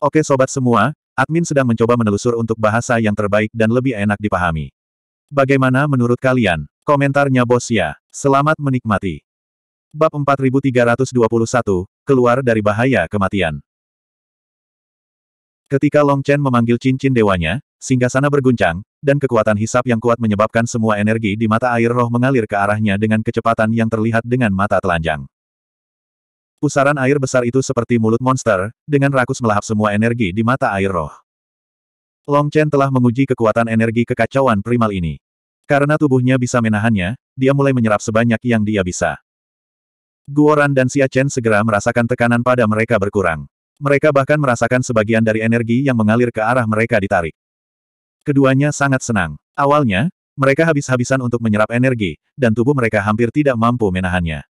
Oke sobat semua, admin sedang mencoba menelusur untuk bahasa yang terbaik dan lebih enak dipahami. Bagaimana menurut kalian? Komentarnya bos ya. Selamat menikmati. Bab 4321, Keluar dari Bahaya Kematian. Ketika Long Chen memanggil cincin dewanya, singgasana berguncang, dan kekuatan hisap yang kuat menyebabkan semua energi di mata air roh mengalir ke arahnya dengan kecepatan yang terlihat dengan mata telanjang. Pusaran air besar itu seperti mulut monster, dengan rakus melahap semua energi di mata air roh. Long Chen telah menguji kekuatan energi kekacauan primal ini. Karena tubuhnya bisa menahannya, dia mulai menyerap sebanyak yang dia bisa. Guoran dan Xia Chen segera merasakan tekanan pada mereka berkurang. Mereka bahkan merasakan sebagian dari energi yang mengalir ke arah mereka ditarik. Keduanya sangat senang. Awalnya, mereka habis-habisan untuk menyerap energi, dan tubuh mereka hampir tidak mampu menahannya.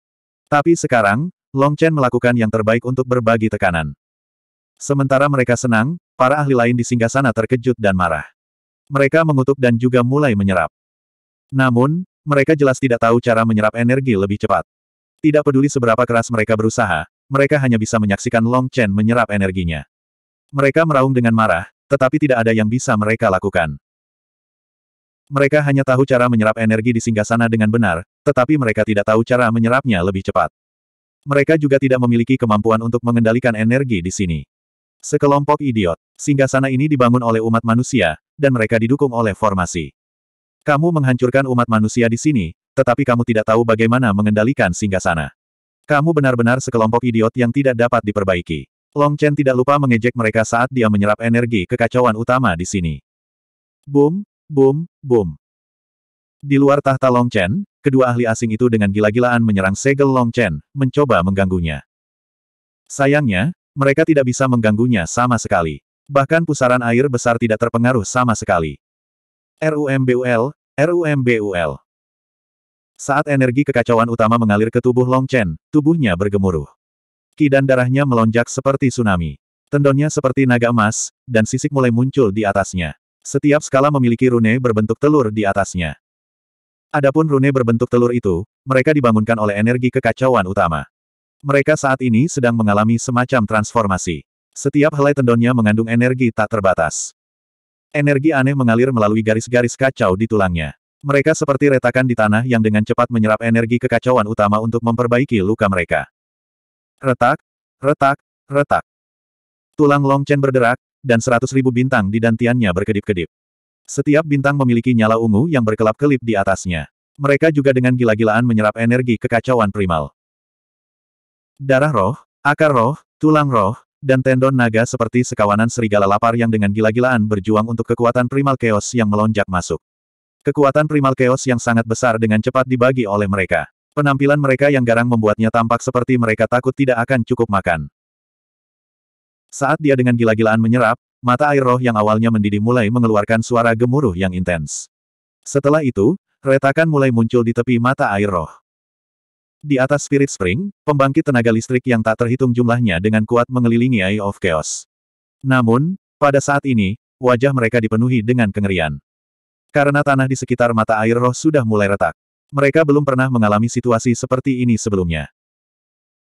Tapi sekarang, Long Chen melakukan yang terbaik untuk berbagi tekanan. Sementara mereka senang, para ahli lain di Sana terkejut dan marah. Mereka mengutuk dan juga mulai menyerap. Namun, mereka jelas tidak tahu cara menyerap energi lebih cepat. Tidak peduli seberapa keras mereka berusaha, mereka hanya bisa menyaksikan Long Chen menyerap energinya. Mereka meraung dengan marah, tetapi tidak ada yang bisa mereka lakukan. Mereka hanya tahu cara menyerap energi di Sana dengan benar, tetapi mereka tidak tahu cara menyerapnya lebih cepat. Mereka juga tidak memiliki kemampuan untuk mengendalikan energi di sini. Sekelompok idiot, singgasana ini dibangun oleh umat manusia, dan mereka didukung oleh formasi. Kamu menghancurkan umat manusia di sini, tetapi kamu tidak tahu bagaimana mengendalikan singgasana. Kamu benar-benar sekelompok idiot yang tidak dapat diperbaiki. Long Chen tidak lupa mengejek mereka saat dia menyerap energi kekacauan utama di sini. Boom, boom, boom. Di luar tahta Long Chen, kedua ahli asing itu dengan gila-gilaan menyerang segel Long Chen, mencoba mengganggunya. Sayangnya, mereka tidak bisa mengganggunya sama sekali. Bahkan pusaran air besar tidak terpengaruh sama sekali. RUMBUL, RUMBUL. Saat energi kekacauan utama mengalir ke tubuh Long Chen, tubuhnya bergemuruh. Ki dan darahnya melonjak seperti tsunami. Tendonnya seperti naga emas, dan sisik mulai muncul di atasnya. Setiap skala memiliki rune berbentuk telur di atasnya. Adapun rune berbentuk telur itu, mereka dibangunkan oleh energi kekacauan utama. Mereka saat ini sedang mengalami semacam transformasi. Setiap helai tendonnya mengandung energi tak terbatas. Energi aneh mengalir melalui garis-garis kacau di tulangnya. Mereka seperti retakan di tanah yang dengan cepat menyerap energi kekacauan utama untuk memperbaiki luka mereka. Retak, retak, retak. Tulang Long Chen berderak, dan seratus ribu bintang di dantiannya berkedip-kedip. Setiap bintang memiliki nyala ungu yang berkelap-kelip di atasnya. Mereka juga dengan gila-gilaan menyerap energi kekacauan primal. Darah roh, akar roh, tulang roh, dan tendon naga seperti sekawanan serigala lapar yang dengan gila-gilaan berjuang untuk kekuatan primal chaos yang melonjak masuk. Kekuatan primal chaos yang sangat besar dengan cepat dibagi oleh mereka. Penampilan mereka yang garang membuatnya tampak seperti mereka takut tidak akan cukup makan. Saat dia dengan gila-gilaan menyerap, Mata air roh yang awalnya mendidih mulai mengeluarkan suara gemuruh yang intens. Setelah itu, retakan mulai muncul di tepi mata air roh. Di atas Spirit Spring, pembangkit tenaga listrik yang tak terhitung jumlahnya dengan kuat mengelilingi Eye of Chaos. Namun, pada saat ini, wajah mereka dipenuhi dengan kengerian. Karena tanah di sekitar mata air roh sudah mulai retak. Mereka belum pernah mengalami situasi seperti ini sebelumnya.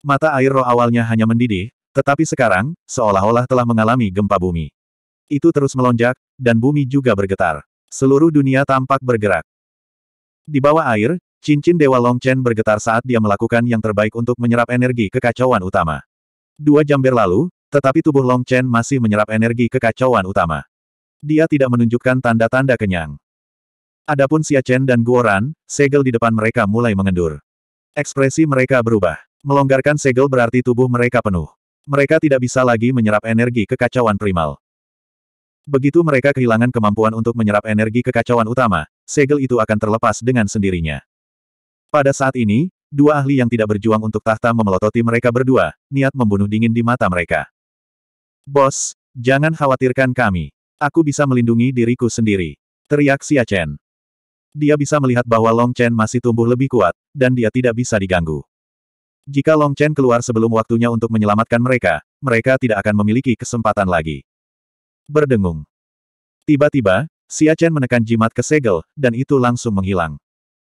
Mata air roh awalnya hanya mendidih, tetapi sekarang, seolah-olah telah mengalami gempa bumi. Itu terus melonjak, dan bumi juga bergetar. Seluruh dunia tampak bergerak. Di bawah air, cincin Dewa Long Chen bergetar saat dia melakukan yang terbaik untuk menyerap energi kekacauan utama. Dua jam berlalu, tetapi tubuh Long Chen masih menyerap energi kekacauan utama. Dia tidak menunjukkan tanda-tanda kenyang. Adapun Xia Chen dan Guoran, segel di depan mereka mulai mengendur. Ekspresi mereka berubah. Melonggarkan segel berarti tubuh mereka penuh. Mereka tidak bisa lagi menyerap energi kekacauan primal. Begitu mereka kehilangan kemampuan untuk menyerap energi kekacauan utama, segel itu akan terlepas dengan sendirinya. Pada saat ini, dua ahli yang tidak berjuang untuk tahta memelototi mereka berdua, niat membunuh dingin di mata mereka. Bos, jangan khawatirkan kami. Aku bisa melindungi diriku sendiri. Teriak Xia Chen. Dia bisa melihat bahwa Long Chen masih tumbuh lebih kuat, dan dia tidak bisa diganggu. Jika Long Chen keluar sebelum waktunya untuk menyelamatkan mereka, mereka tidak akan memiliki kesempatan lagi berdengung. Tiba-tiba, Si Chen menekan jimat ke segel, dan itu langsung menghilang.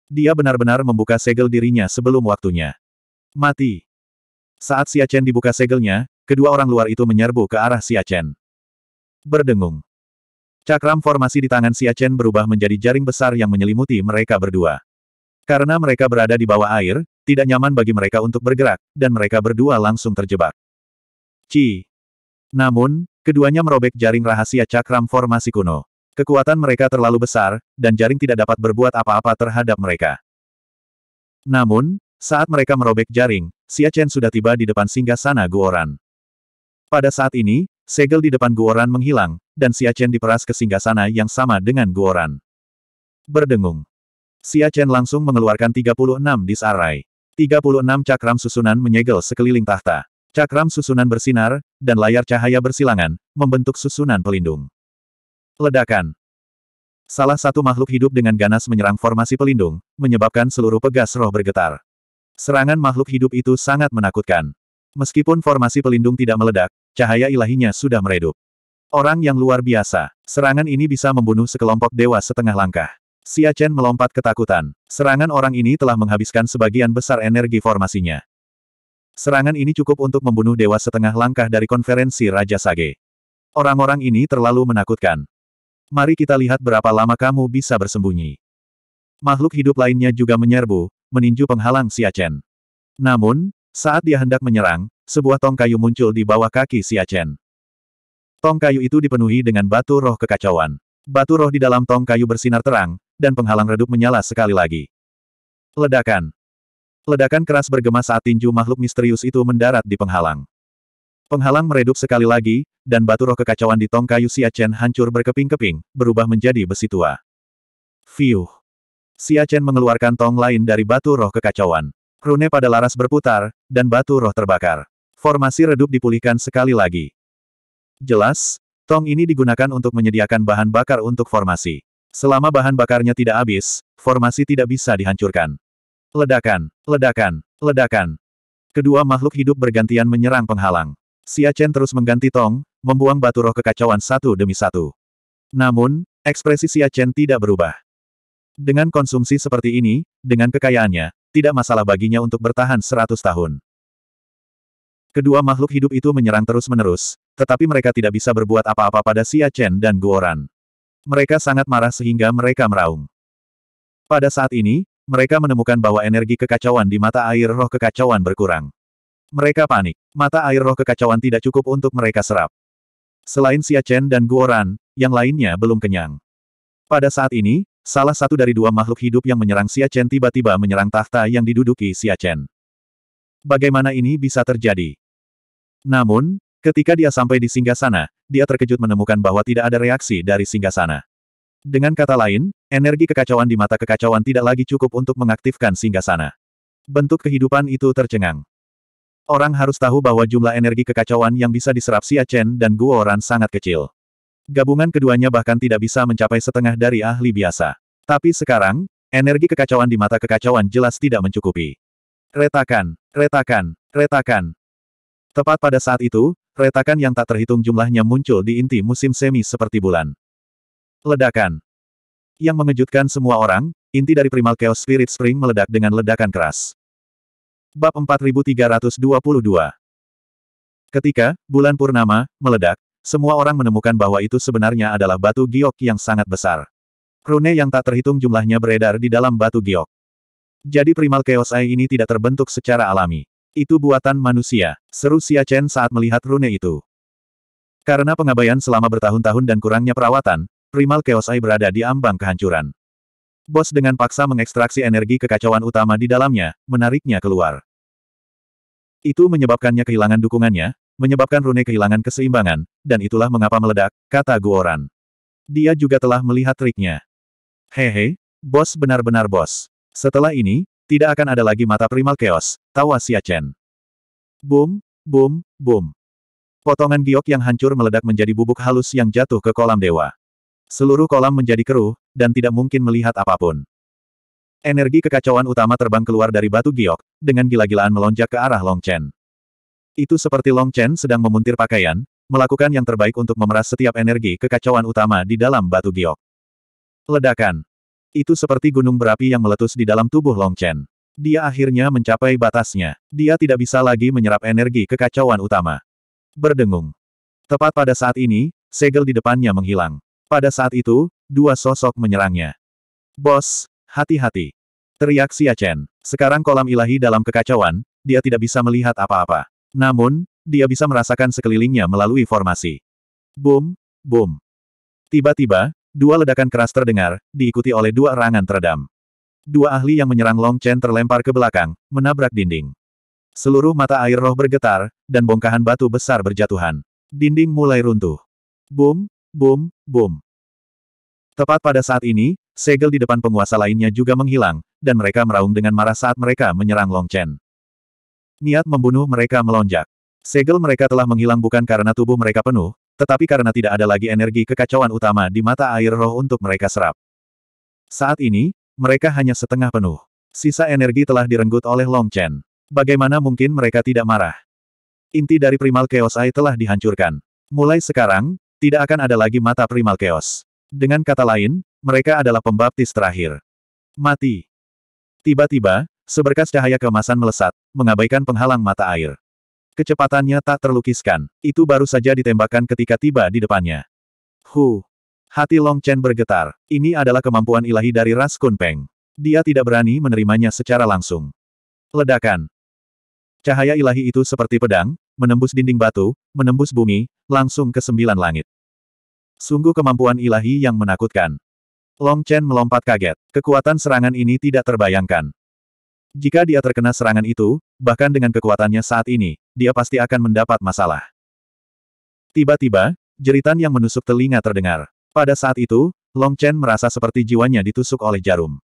Dia benar-benar membuka segel dirinya sebelum waktunya. Mati. Saat Si Chen dibuka segelnya, kedua orang luar itu menyerbu ke arah Si Chen. Berdengung. Cakram formasi di tangan Si Chen berubah menjadi jaring besar yang menyelimuti mereka berdua. Karena mereka berada di bawah air, tidak nyaman bagi mereka untuk bergerak, dan mereka berdua langsung terjebak. Ci. Namun, Keduanya merobek jaring rahasia cakram formasi kuno. Kekuatan mereka terlalu besar, dan jaring tidak dapat berbuat apa-apa terhadap mereka. Namun, saat mereka merobek jaring, Xia Chen sudah tiba di depan singgah sana Guoran. Pada saat ini, segel di depan Guoran menghilang, dan Xia Chen diperas ke singgah sana yang sama dengan Guoran. Berdengung. Xia Chen langsung mengeluarkan 36 disarai. 36 cakram susunan menyegel sekeliling tahta. Cakram susunan bersinar, dan layar cahaya bersilangan, membentuk susunan pelindung. Ledakan. Salah satu makhluk hidup dengan ganas menyerang formasi pelindung, menyebabkan seluruh pegas roh bergetar. Serangan makhluk hidup itu sangat menakutkan. Meskipun formasi pelindung tidak meledak, cahaya ilahinya sudah meredup. Orang yang luar biasa, serangan ini bisa membunuh sekelompok dewa setengah langkah. Xia Chen melompat ketakutan. Serangan orang ini telah menghabiskan sebagian besar energi formasinya. Serangan ini cukup untuk membunuh dewa setengah langkah dari konferensi Raja Sage. Orang-orang ini terlalu menakutkan. Mari kita lihat berapa lama kamu bisa bersembunyi. Makhluk hidup lainnya juga menyerbu, meninju penghalang Siachen. Namun, saat dia hendak menyerang, sebuah tong kayu muncul di bawah kaki Siachen. Tong kayu itu dipenuhi dengan batu roh kekacauan. Batu roh di dalam tong kayu bersinar terang, dan penghalang redup menyala sekali lagi. Ledakan. Ledakan keras bergema saat tinju makhluk misterius itu mendarat di penghalang. Penghalang meredup sekali lagi, dan batu roh kekacauan di tong kayu Xia Chen hancur berkeping-keping, berubah menjadi besi tua. Fiuh! Xia Chen mengeluarkan tong lain dari batu roh kekacauan. Rune pada laras berputar, dan batu roh terbakar. Formasi redup dipulihkan sekali lagi. Jelas, tong ini digunakan untuk menyediakan bahan bakar untuk formasi. Selama bahan bakarnya tidak habis, formasi tidak bisa dihancurkan. Ledakan, ledakan, ledakan. Kedua makhluk hidup bergantian menyerang penghalang. Xia Chen terus mengganti tong, membuang batu roh kekacauan satu demi satu. Namun, ekspresi Xia Chen tidak berubah. Dengan konsumsi seperti ini, dengan kekayaannya, tidak masalah baginya untuk bertahan seratus tahun. Kedua makhluk hidup itu menyerang terus-menerus, tetapi mereka tidak bisa berbuat apa-apa pada Xia Chen dan Guoran. Mereka sangat marah sehingga mereka meraung. Pada saat ini, mereka menemukan bahwa energi kekacauan di mata air roh kekacauan berkurang. Mereka panik. Mata air roh kekacauan tidak cukup untuk mereka serap. Selain Xia Chen dan Guoran, yang lainnya belum kenyang. Pada saat ini, salah satu dari dua makhluk hidup yang menyerang Xia Chen tiba-tiba menyerang tahta yang diduduki Xia Chen. Bagaimana ini bisa terjadi? Namun, ketika dia sampai di singgasana, dia terkejut menemukan bahwa tidak ada reaksi dari singgasana. Dengan kata lain, energi kekacauan di mata kekacauan tidak lagi cukup untuk mengaktifkan singgasana. Bentuk kehidupan itu tercengang. Orang harus tahu bahwa jumlah energi kekacauan yang bisa diserap Xia Chen dan Guo Ran sangat kecil. Gabungan keduanya bahkan tidak bisa mencapai setengah dari ahli biasa. Tapi sekarang, energi kekacauan di mata kekacauan jelas tidak mencukupi. Retakan, retakan, retakan. Tepat pada saat itu, retakan yang tak terhitung jumlahnya muncul di inti musim semi seperti bulan. Ledakan. Yang mengejutkan semua orang, inti dari Primal Chaos Spirit Spring meledak dengan ledakan keras. Bab 4322 Ketika, bulan purnama, meledak, semua orang menemukan bahwa itu sebenarnya adalah batu giok yang sangat besar. Rune yang tak terhitung jumlahnya beredar di dalam batu giok. Jadi Primal Chaos Eye ini tidak terbentuk secara alami. Itu buatan manusia, seru Xia Chen saat melihat rune itu. Karena pengabaian selama bertahun-tahun dan kurangnya perawatan, Primal Chaos Eye berada di ambang kehancuran. Bos dengan paksa mengekstraksi energi kekacauan utama di dalamnya, menariknya keluar. Itu menyebabkannya kehilangan dukungannya, menyebabkan Rune kehilangan keseimbangan, dan itulah mengapa meledak, kata Guoran. Dia juga telah melihat triknya. Hehe, bos benar-benar bos. Setelah ini, tidak akan ada lagi mata primal chaos, tawa Xia Chen. Boom, boom, boom. Potongan giok yang hancur meledak menjadi bubuk halus yang jatuh ke kolam dewa. Seluruh kolam menjadi keruh, dan tidak mungkin melihat apapun. Energi kekacauan utama terbang keluar dari batu giok, dengan gila-gilaan melonjak ke arah Long Chen. Itu seperti Long Chen sedang memuntir pakaian, melakukan yang terbaik untuk memeras setiap energi kekacauan utama di dalam batu giok. Ledakan. Itu seperti gunung berapi yang meletus di dalam tubuh Long Chen. Dia akhirnya mencapai batasnya. Dia tidak bisa lagi menyerap energi kekacauan utama. Berdengung. Tepat pada saat ini, segel di depannya menghilang. Pada saat itu, dua sosok menyerangnya. Bos, hati-hati. Teriak Xia Chen. Sekarang kolam ilahi dalam kekacauan, dia tidak bisa melihat apa-apa. Namun, dia bisa merasakan sekelilingnya melalui formasi. Boom, boom. Tiba-tiba, dua ledakan keras terdengar, diikuti oleh dua erangan teredam. Dua ahli yang menyerang Long Chen terlempar ke belakang, menabrak dinding. Seluruh mata air roh bergetar, dan bongkahan batu besar berjatuhan. Dinding mulai runtuh. Boom, Boom, boom. Tepat pada saat ini, segel di depan penguasa lainnya juga menghilang, dan mereka meraung dengan marah saat mereka menyerang Long Chen. Niat membunuh mereka melonjak. Segel mereka telah menghilang bukan karena tubuh mereka penuh, tetapi karena tidak ada lagi energi kekacauan utama di mata air roh untuk mereka serap. Saat ini, mereka hanya setengah penuh. Sisa energi telah direnggut oleh Long Chen. Bagaimana mungkin mereka tidak marah? Inti dari primal Chaos Eye telah dihancurkan. Mulai sekarang, tidak akan ada lagi mata primal chaos. Dengan kata lain, mereka adalah pembaptis terakhir. Mati. Tiba-tiba, seberkas cahaya kemasan melesat, mengabaikan penghalang mata air. Kecepatannya tak terlukiskan. Itu baru saja ditembakkan ketika tiba di depannya. Hu. Hati Long Chen bergetar. Ini adalah kemampuan ilahi dari Ras Kun Peng. Dia tidak berani menerimanya secara langsung. Ledakan. Cahaya ilahi itu seperti pedang, menembus dinding batu, menembus bumi, langsung ke sembilan langit. Sungguh kemampuan ilahi yang menakutkan. Long Chen melompat kaget. Kekuatan serangan ini tidak terbayangkan. Jika dia terkena serangan itu, bahkan dengan kekuatannya saat ini, dia pasti akan mendapat masalah. Tiba-tiba, jeritan yang menusuk telinga terdengar. Pada saat itu, Long Chen merasa seperti jiwanya ditusuk oleh jarum.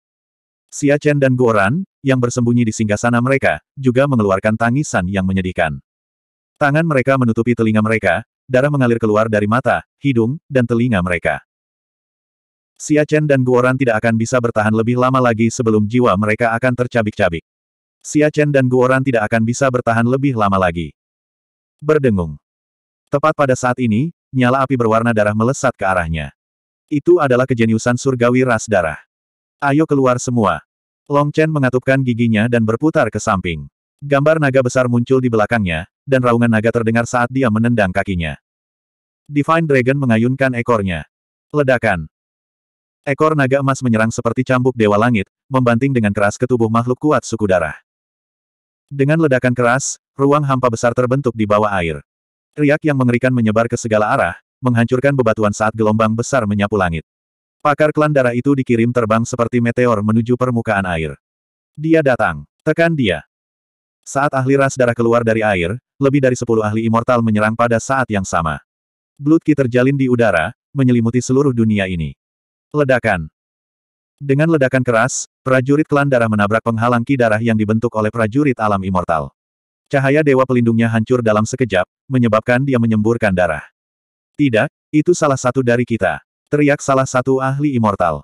Xia Chen dan Guoran, yang bersembunyi di singgasana mereka, juga mengeluarkan tangisan yang menyedihkan. Tangan mereka menutupi telinga mereka, darah mengalir keluar dari mata, hidung, dan telinga mereka. Siachen dan Guoran tidak akan bisa bertahan lebih lama lagi sebelum jiwa mereka akan tercabik-cabik. Siachen dan Guoran tidak akan bisa bertahan lebih lama lagi. Berdengung. Tepat pada saat ini, nyala api berwarna darah melesat ke arahnya. Itu adalah kejeniusan surgawi ras darah. Ayo keluar semua. Long Chen mengatupkan giginya dan berputar ke samping. Gambar naga besar muncul di belakangnya, dan raungan naga terdengar saat dia menendang kakinya. Divine Dragon mengayunkan ekornya. Ledakan. Ekor naga emas menyerang seperti cambuk dewa langit, membanting dengan keras ke tubuh makhluk kuat suku darah. Dengan ledakan keras, ruang hampa besar terbentuk di bawah air. Riak yang mengerikan menyebar ke segala arah, menghancurkan bebatuan saat gelombang besar menyapu langit. Pakar klan darah itu dikirim terbang seperti meteor menuju permukaan air. Dia datang. Tekan dia. Saat ahli ras darah keluar dari air, lebih dari sepuluh ahli immortal menyerang pada saat yang sama. Blood Ki terjalin di udara, menyelimuti seluruh dunia ini. Ledakan. Dengan ledakan keras, prajurit klan darah menabrak penghalang ki darah yang dibentuk oleh prajurit alam immortal. Cahaya dewa pelindungnya hancur dalam sekejap, menyebabkan dia menyemburkan darah. Tidak, itu salah satu dari kita. Teriak salah satu ahli immortal.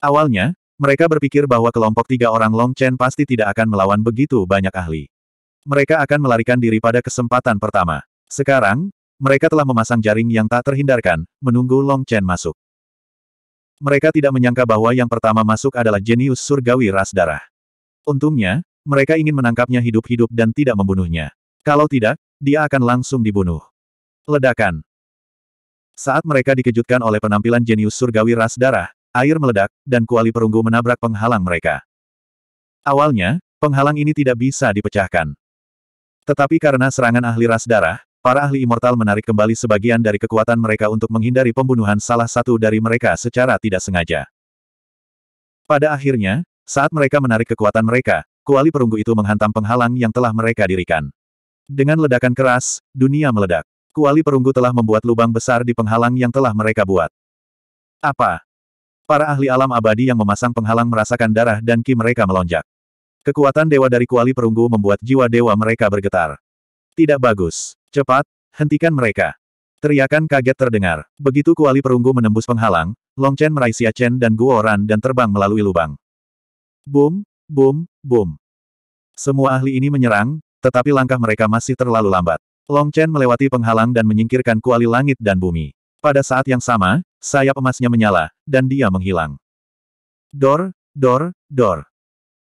Awalnya, mereka berpikir bahwa kelompok tiga orang Long Chen pasti tidak akan melawan begitu banyak ahli. Mereka akan melarikan diri pada kesempatan pertama. Sekarang, mereka telah memasang jaring yang tak terhindarkan, menunggu Long Chen masuk. Mereka tidak menyangka bahwa yang pertama masuk adalah jenius surgawi ras darah. Untungnya, mereka ingin menangkapnya hidup-hidup dan tidak membunuhnya. Kalau tidak, dia akan langsung dibunuh. Ledakan. Saat mereka dikejutkan oleh penampilan jenius surgawi ras darah, air meledak, dan kuali perunggu menabrak penghalang mereka. Awalnya, penghalang ini tidak bisa dipecahkan. Tetapi karena serangan ahli ras darah, para ahli immortal menarik kembali sebagian dari kekuatan mereka untuk menghindari pembunuhan salah satu dari mereka secara tidak sengaja. Pada akhirnya, saat mereka menarik kekuatan mereka, kuali perunggu itu menghantam penghalang yang telah mereka dirikan. Dengan ledakan keras, dunia meledak. Kuali perunggu telah membuat lubang besar di penghalang yang telah mereka buat. Apa? Para ahli alam abadi yang memasang penghalang merasakan darah dan ki mereka melonjak. Kekuatan dewa dari kuali perunggu membuat jiwa dewa mereka bergetar. Tidak bagus. Cepat, hentikan mereka. Teriakan kaget terdengar. Begitu kuali perunggu menembus penghalang, Long Chen meraih Xia Chen dan Guo Ran dan terbang melalui lubang. Boom, boom, boom. Semua ahli ini menyerang, tetapi langkah mereka masih terlalu lambat. Long Chen melewati penghalang dan menyingkirkan kuali langit dan bumi. Pada saat yang sama, Sayap emasnya menyala, dan dia menghilang. Dor, dor, dor.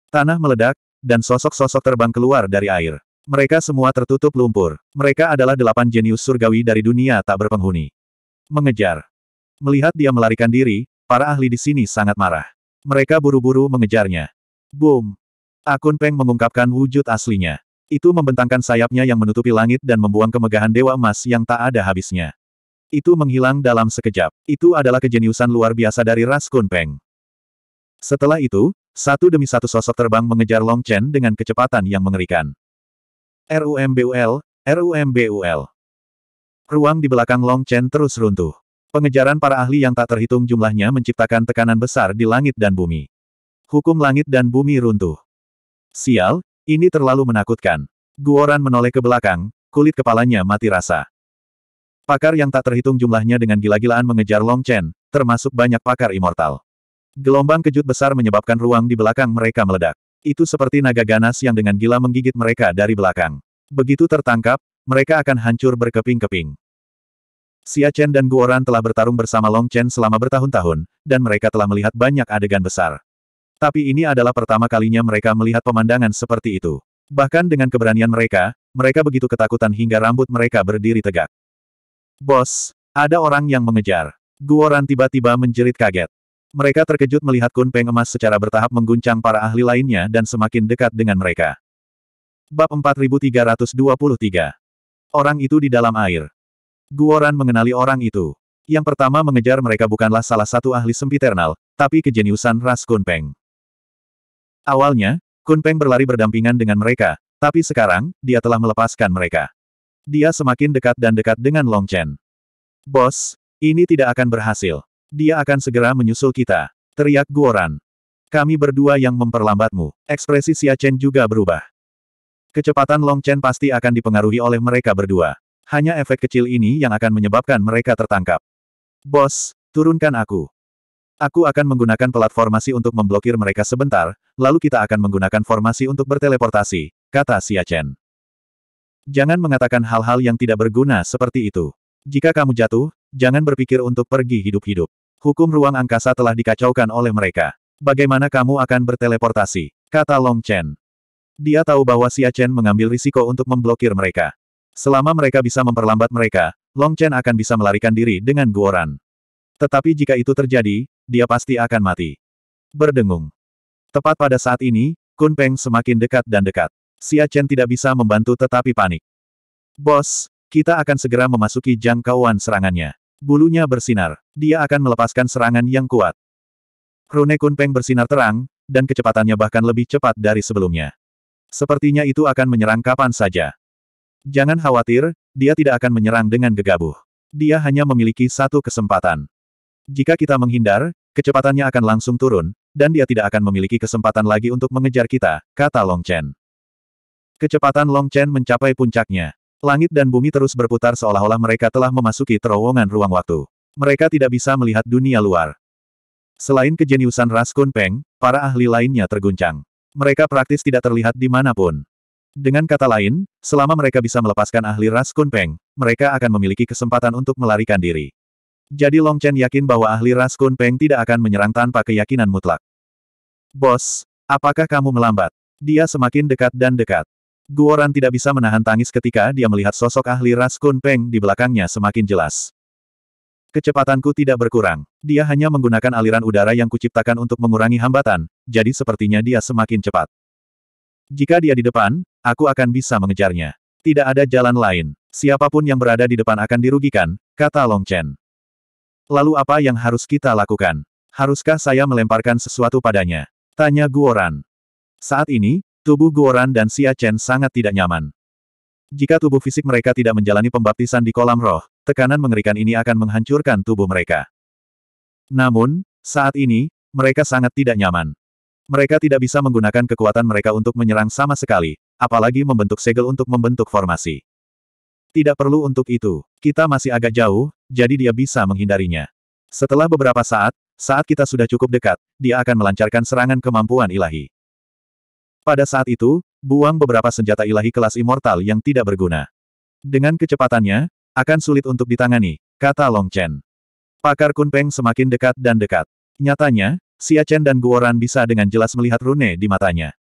Tanah meledak, dan sosok-sosok terbang keluar dari air. Mereka semua tertutup lumpur. Mereka adalah delapan jenius surgawi dari dunia tak berpenghuni. Mengejar. Melihat dia melarikan diri, para ahli di sini sangat marah. Mereka buru-buru mengejarnya. Boom. Akun Peng mengungkapkan wujud aslinya. Itu membentangkan sayapnya yang menutupi langit dan membuang kemegahan Dewa Emas yang tak ada habisnya. Itu menghilang dalam sekejap. Itu adalah kejeniusan luar biasa dari Ras Kunpeng. Setelah itu, satu demi satu sosok terbang mengejar Long Chen dengan kecepatan yang mengerikan. RUMBUL, RUMBUL. Ruang di belakang Long Chen terus runtuh. Pengejaran para ahli yang tak terhitung jumlahnya menciptakan tekanan besar di langit dan bumi. Hukum langit dan bumi runtuh. Sial, ini terlalu menakutkan. Guoran menoleh ke belakang, kulit kepalanya mati rasa. Pakar yang tak terhitung jumlahnya dengan gila-gilaan mengejar Long Chen, termasuk banyak pakar immortal. Gelombang kejut besar menyebabkan ruang di belakang mereka meledak. Itu seperti naga ganas yang dengan gila menggigit mereka dari belakang. Begitu tertangkap, mereka akan hancur berkeping-keping. Xia Chen dan Guoran telah bertarung bersama Long Chen selama bertahun-tahun, dan mereka telah melihat banyak adegan besar. Tapi ini adalah pertama kalinya mereka melihat pemandangan seperti itu. Bahkan dengan keberanian mereka, mereka begitu ketakutan hingga rambut mereka berdiri tegak. Bos, ada orang yang mengejar. Guoran tiba-tiba menjerit kaget. Mereka terkejut melihat Kun Peng emas secara bertahap mengguncang para ahli lainnya dan semakin dekat dengan mereka. Bab 4323 Orang itu di dalam air. Guoran mengenali orang itu. Yang pertama mengejar mereka bukanlah salah satu ahli sempiternal, tapi kejeniusan ras Kun Peng. Awalnya, Kun Peng berlari berdampingan dengan mereka, tapi sekarang, dia telah melepaskan mereka. Dia semakin dekat dan dekat dengan Long Chen. Bos, ini tidak akan berhasil. Dia akan segera menyusul kita. Teriak Guoran. Kami berdua yang memperlambatmu. Ekspresi Xia Chen juga berubah. Kecepatan Long Chen pasti akan dipengaruhi oleh mereka berdua. Hanya efek kecil ini yang akan menyebabkan mereka tertangkap. Bos, turunkan aku. Aku akan menggunakan platformasi untuk memblokir mereka sebentar, lalu kita akan menggunakan formasi untuk berteleportasi, kata Xia Chen. Jangan mengatakan hal-hal yang tidak berguna seperti itu. Jika kamu jatuh, jangan berpikir untuk pergi hidup-hidup. Hukum ruang angkasa telah dikacaukan oleh mereka. Bagaimana kamu akan berteleportasi? Kata Long Chen. Dia tahu bahwa Xia Chen mengambil risiko untuk memblokir mereka. Selama mereka bisa memperlambat mereka, Long Chen akan bisa melarikan diri dengan guoran. Tetapi jika itu terjadi, dia pasti akan mati. Berdengung. Tepat pada saat ini, Kun Peng semakin dekat dan dekat. Xia Chen tidak bisa membantu tetapi panik. Bos, kita akan segera memasuki jangkauan serangannya. Bulunya bersinar. Dia akan melepaskan serangan yang kuat. Rune Kunpeng bersinar terang, dan kecepatannya bahkan lebih cepat dari sebelumnya. Sepertinya itu akan menyerang kapan saja. Jangan khawatir, dia tidak akan menyerang dengan gegabah. Dia hanya memiliki satu kesempatan. Jika kita menghindar, kecepatannya akan langsung turun, dan dia tidak akan memiliki kesempatan lagi untuk mengejar kita, kata Long Chen. Kecepatan Long Chen mencapai puncaknya. Langit dan bumi terus berputar seolah-olah mereka telah memasuki terowongan ruang waktu. Mereka tidak bisa melihat dunia luar. Selain kejeniusan Raskun Peng, para ahli lainnya terguncang. Mereka praktis tidak terlihat di manapun. Dengan kata lain, selama mereka bisa melepaskan ahli Raskun Peng, mereka akan memiliki kesempatan untuk melarikan diri. Jadi Long Chen yakin bahwa ahli Raskun Peng tidak akan menyerang tanpa keyakinan mutlak. Bos, apakah kamu melambat? Dia semakin dekat dan dekat. Guoran tidak bisa menahan tangis ketika dia melihat sosok ahli ras Kun Peng di belakangnya semakin jelas. Kecepatanku tidak berkurang. Dia hanya menggunakan aliran udara yang kuciptakan untuk mengurangi hambatan, jadi sepertinya dia semakin cepat. Jika dia di depan, aku akan bisa mengejarnya. Tidak ada jalan lain. Siapapun yang berada di depan akan dirugikan, kata Long Chen. Lalu apa yang harus kita lakukan? Haruskah saya melemparkan sesuatu padanya? Tanya Guoran. Saat ini, Tubuh Guoran dan Xia Chen sangat tidak nyaman. Jika tubuh fisik mereka tidak menjalani pembaptisan di kolam roh, tekanan mengerikan ini akan menghancurkan tubuh mereka. Namun, saat ini, mereka sangat tidak nyaman. Mereka tidak bisa menggunakan kekuatan mereka untuk menyerang sama sekali, apalagi membentuk segel untuk membentuk formasi. Tidak perlu untuk itu, kita masih agak jauh, jadi dia bisa menghindarinya. Setelah beberapa saat, saat kita sudah cukup dekat, dia akan melancarkan serangan kemampuan ilahi. Pada saat itu, buang beberapa senjata ilahi kelas immortal yang tidak berguna. Dengan kecepatannya, akan sulit untuk ditangani, kata Long Chen. Pakar Kunpeng semakin dekat dan dekat. Nyatanya, Xia Chen dan Guoran bisa dengan jelas melihat rune di matanya.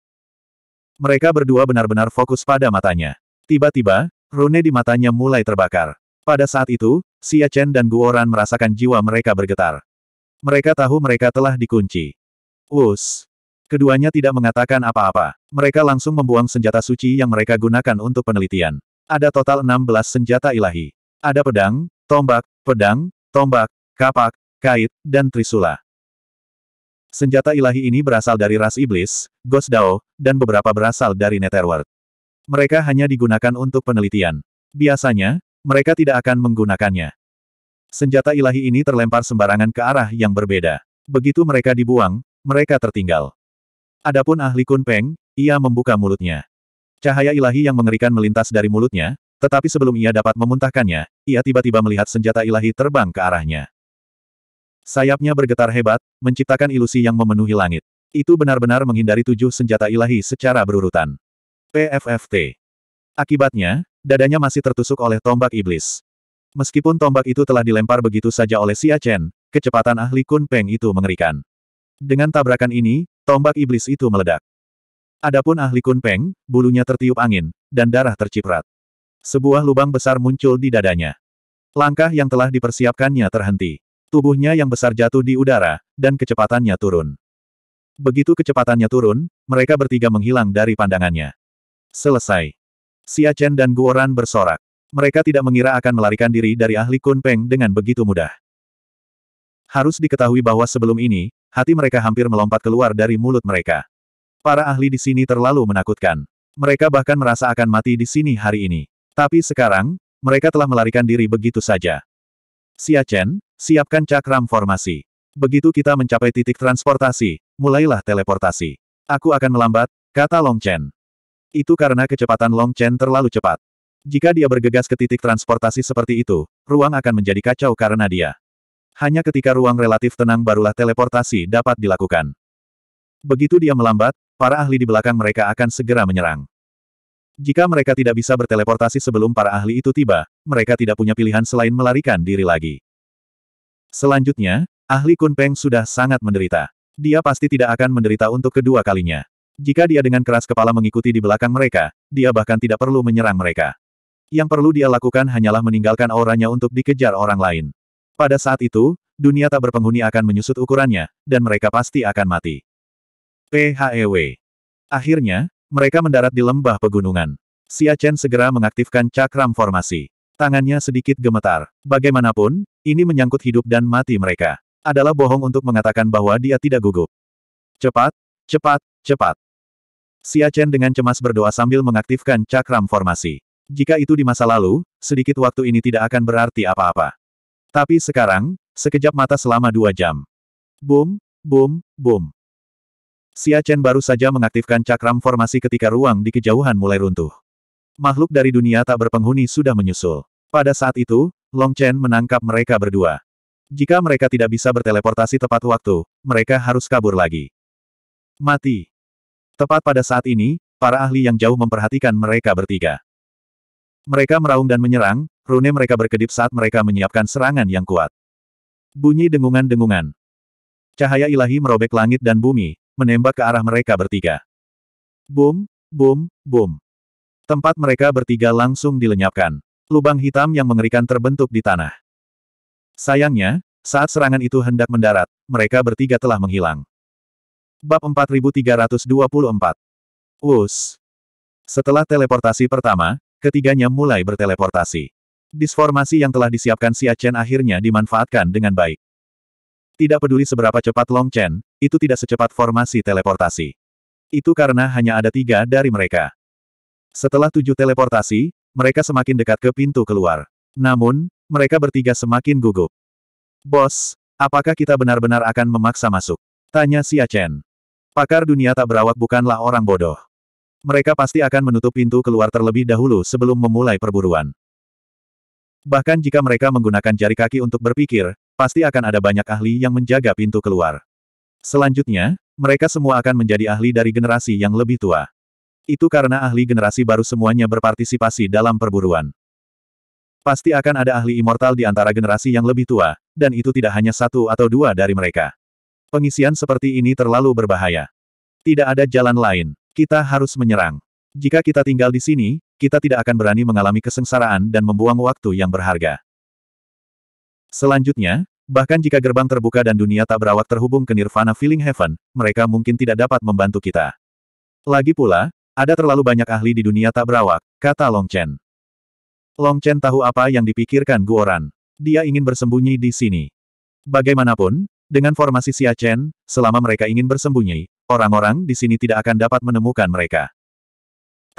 Mereka berdua benar-benar fokus pada matanya. Tiba-tiba, rune di matanya mulai terbakar. Pada saat itu, Xia Chen dan Guoran merasakan jiwa mereka bergetar. Mereka tahu mereka telah dikunci. Us. Keduanya tidak mengatakan apa-apa. Mereka langsung membuang senjata suci yang mereka gunakan untuk penelitian. Ada total 16 senjata ilahi. Ada pedang, tombak, pedang, tombak, kapak, kait, dan trisula. Senjata ilahi ini berasal dari ras iblis, Ghost Dao, dan beberapa berasal dari Netherworld. Mereka hanya digunakan untuk penelitian. Biasanya, mereka tidak akan menggunakannya. Senjata ilahi ini terlempar sembarangan ke arah yang berbeda. Begitu mereka dibuang, mereka tertinggal. Adapun ahli Kunpeng, ia membuka mulutnya. Cahaya ilahi yang mengerikan melintas dari mulutnya, tetapi sebelum ia dapat memuntahkannya, ia tiba-tiba melihat senjata ilahi terbang ke arahnya. Sayapnya bergetar hebat, menciptakan ilusi yang memenuhi langit. Itu benar-benar menghindari tujuh senjata ilahi secara berurutan. PFFT. Akibatnya, dadanya masih tertusuk oleh tombak iblis. Meskipun tombak itu telah dilempar begitu saja oleh Xia Chen, kecepatan ahli Kun Peng itu mengerikan. Dengan tabrakan ini, Tombak iblis itu meledak. Adapun ahli Kunpeng, bulunya tertiup angin, dan darah terciprat. Sebuah lubang besar muncul di dadanya. Langkah yang telah dipersiapkannya terhenti. Tubuhnya yang besar jatuh di udara, dan kecepatannya turun. Begitu kecepatannya turun, mereka bertiga menghilang dari pandangannya. Selesai. Xia Chen dan Guoran bersorak. Mereka tidak mengira akan melarikan diri dari ahli Kunpeng dengan begitu mudah. Harus diketahui bahwa sebelum ini, Hati mereka hampir melompat keluar dari mulut mereka. Para ahli di sini terlalu menakutkan. Mereka bahkan merasa akan mati di sini hari ini. Tapi sekarang, mereka telah melarikan diri begitu saja. Xia Chen, siapkan cakram formasi. Begitu kita mencapai titik transportasi, mulailah teleportasi. Aku akan melambat, kata Long Chen. Itu karena kecepatan Long Chen terlalu cepat. Jika dia bergegas ke titik transportasi seperti itu, ruang akan menjadi kacau karena dia hanya ketika ruang relatif tenang barulah teleportasi dapat dilakukan. Begitu dia melambat, para ahli di belakang mereka akan segera menyerang. Jika mereka tidak bisa berteleportasi sebelum para ahli itu tiba, mereka tidak punya pilihan selain melarikan diri lagi. Selanjutnya, ahli Kunpeng sudah sangat menderita. Dia pasti tidak akan menderita untuk kedua kalinya. Jika dia dengan keras kepala mengikuti di belakang mereka, dia bahkan tidak perlu menyerang mereka. Yang perlu dia lakukan hanyalah meninggalkan auranya untuk dikejar orang lain. Pada saat itu, dunia tak berpenghuni akan menyusut ukurannya, dan mereka pasti akan mati. PHEW. Akhirnya, mereka mendarat di lembah pegunungan. Chen segera mengaktifkan cakram formasi. Tangannya sedikit gemetar. Bagaimanapun, ini menyangkut hidup dan mati mereka. Adalah bohong untuk mengatakan bahwa dia tidak gugup. Cepat, cepat, cepat. Chen dengan cemas berdoa sambil mengaktifkan cakram formasi. Jika itu di masa lalu, sedikit waktu ini tidak akan berarti apa-apa. Tapi sekarang, sekejap mata selama dua jam. Boom, boom, boom. Xia Chen baru saja mengaktifkan cakram formasi ketika ruang di kejauhan mulai runtuh. Makhluk dari dunia tak berpenghuni sudah menyusul. Pada saat itu, Long Chen menangkap mereka berdua. Jika mereka tidak bisa berteleportasi tepat waktu, mereka harus kabur lagi. Mati. Tepat pada saat ini, para ahli yang jauh memperhatikan mereka bertiga. Mereka meraung dan menyerang, rune mereka berkedip saat mereka menyiapkan serangan yang kuat. Bunyi dengungan-dengungan. Cahaya ilahi merobek langit dan bumi, menembak ke arah mereka bertiga. Boom, boom, boom. Tempat mereka bertiga langsung dilenyapkan. Lubang hitam yang mengerikan terbentuk di tanah. Sayangnya, saat serangan itu hendak mendarat, mereka bertiga telah menghilang. Bab 4324 Us. Setelah teleportasi pertama, ketiganya mulai berteleportasi. Disformasi yang telah disiapkan Xia Chen akhirnya dimanfaatkan dengan baik. Tidak peduli seberapa cepat Long Chen, itu tidak secepat formasi teleportasi. Itu karena hanya ada tiga dari mereka. Setelah tujuh teleportasi, mereka semakin dekat ke pintu keluar. Namun, mereka bertiga semakin gugup. Bos, apakah kita benar-benar akan memaksa masuk? Tanya Xia Chen. Pakar dunia tak berawak bukanlah orang bodoh. Mereka pasti akan menutup pintu keluar terlebih dahulu sebelum memulai perburuan. Bahkan jika mereka menggunakan jari kaki untuk berpikir, pasti akan ada banyak ahli yang menjaga pintu keluar. Selanjutnya, mereka semua akan menjadi ahli dari generasi yang lebih tua. Itu karena ahli generasi baru semuanya berpartisipasi dalam perburuan. Pasti akan ada ahli immortal di antara generasi yang lebih tua, dan itu tidak hanya satu atau dua dari mereka. Pengisian seperti ini terlalu berbahaya. Tidak ada jalan lain. Kita harus menyerang. Jika kita tinggal di sini, kita tidak akan berani mengalami kesengsaraan dan membuang waktu yang berharga. Selanjutnya, bahkan jika gerbang terbuka dan dunia tak berawak terhubung ke Nirvana Feeling Heaven, mereka mungkin tidak dapat membantu kita. Lagi pula, ada terlalu banyak ahli di dunia tak berawak, kata Long Chen. Long Chen tahu apa yang dipikirkan Guoran. Dia ingin bersembunyi di sini. Bagaimanapun, dengan formasi Xia Chen, selama mereka ingin bersembunyi, orang-orang di sini tidak akan dapat menemukan mereka.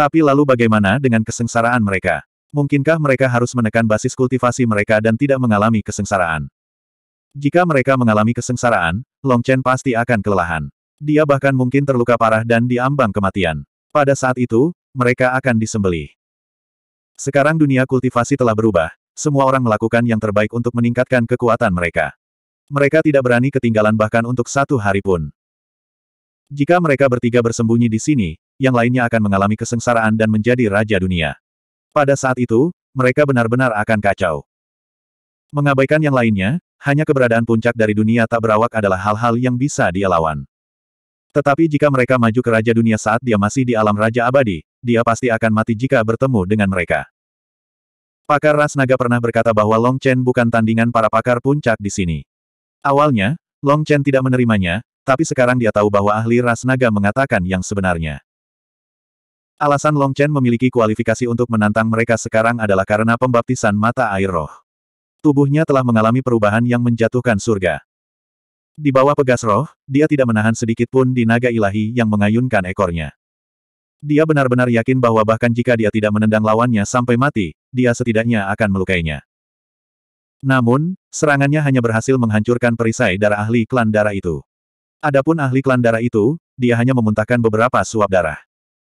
Tapi lalu bagaimana dengan kesengsaraan mereka? Mungkinkah mereka harus menekan basis kultivasi mereka dan tidak mengalami kesengsaraan? Jika mereka mengalami kesengsaraan, Long Chen pasti akan kelelahan. Dia bahkan mungkin terluka parah dan diambang kematian. Pada saat itu, mereka akan disembelih. Sekarang dunia kultivasi telah berubah, semua orang melakukan yang terbaik untuk meningkatkan kekuatan mereka. Mereka tidak berani ketinggalan bahkan untuk satu hari pun. Jika mereka bertiga bersembunyi di sini, yang lainnya akan mengalami kesengsaraan dan menjadi raja dunia. Pada saat itu, mereka benar-benar akan kacau. Mengabaikan yang lainnya, hanya keberadaan puncak dari dunia tak berawak adalah hal-hal yang bisa dia lawan. Tetapi jika mereka maju ke Raja Dunia saat dia masih di alam Raja Abadi, dia pasti akan mati jika bertemu dengan mereka. Pakar Ras Naga pernah berkata bahwa Long Chen bukan tandingan para pakar puncak di sini. Awalnya, Long Chen tidak menerimanya, tapi sekarang dia tahu bahwa ahli Ras Naga mengatakan yang sebenarnya. Alasan Long Chen memiliki kualifikasi untuk menantang mereka sekarang adalah karena pembaptisan mata air roh. Tubuhnya telah mengalami perubahan yang menjatuhkan surga. Di bawah pegas roh, dia tidak menahan sedikit pun di naga ilahi yang mengayunkan ekornya. Dia benar-benar yakin bahwa bahkan jika dia tidak menendang lawannya sampai mati, dia setidaknya akan melukainya. Namun, serangannya hanya berhasil menghancurkan perisai darah ahli klan darah itu. Adapun ahli klan darah itu, dia hanya memuntahkan beberapa suap darah.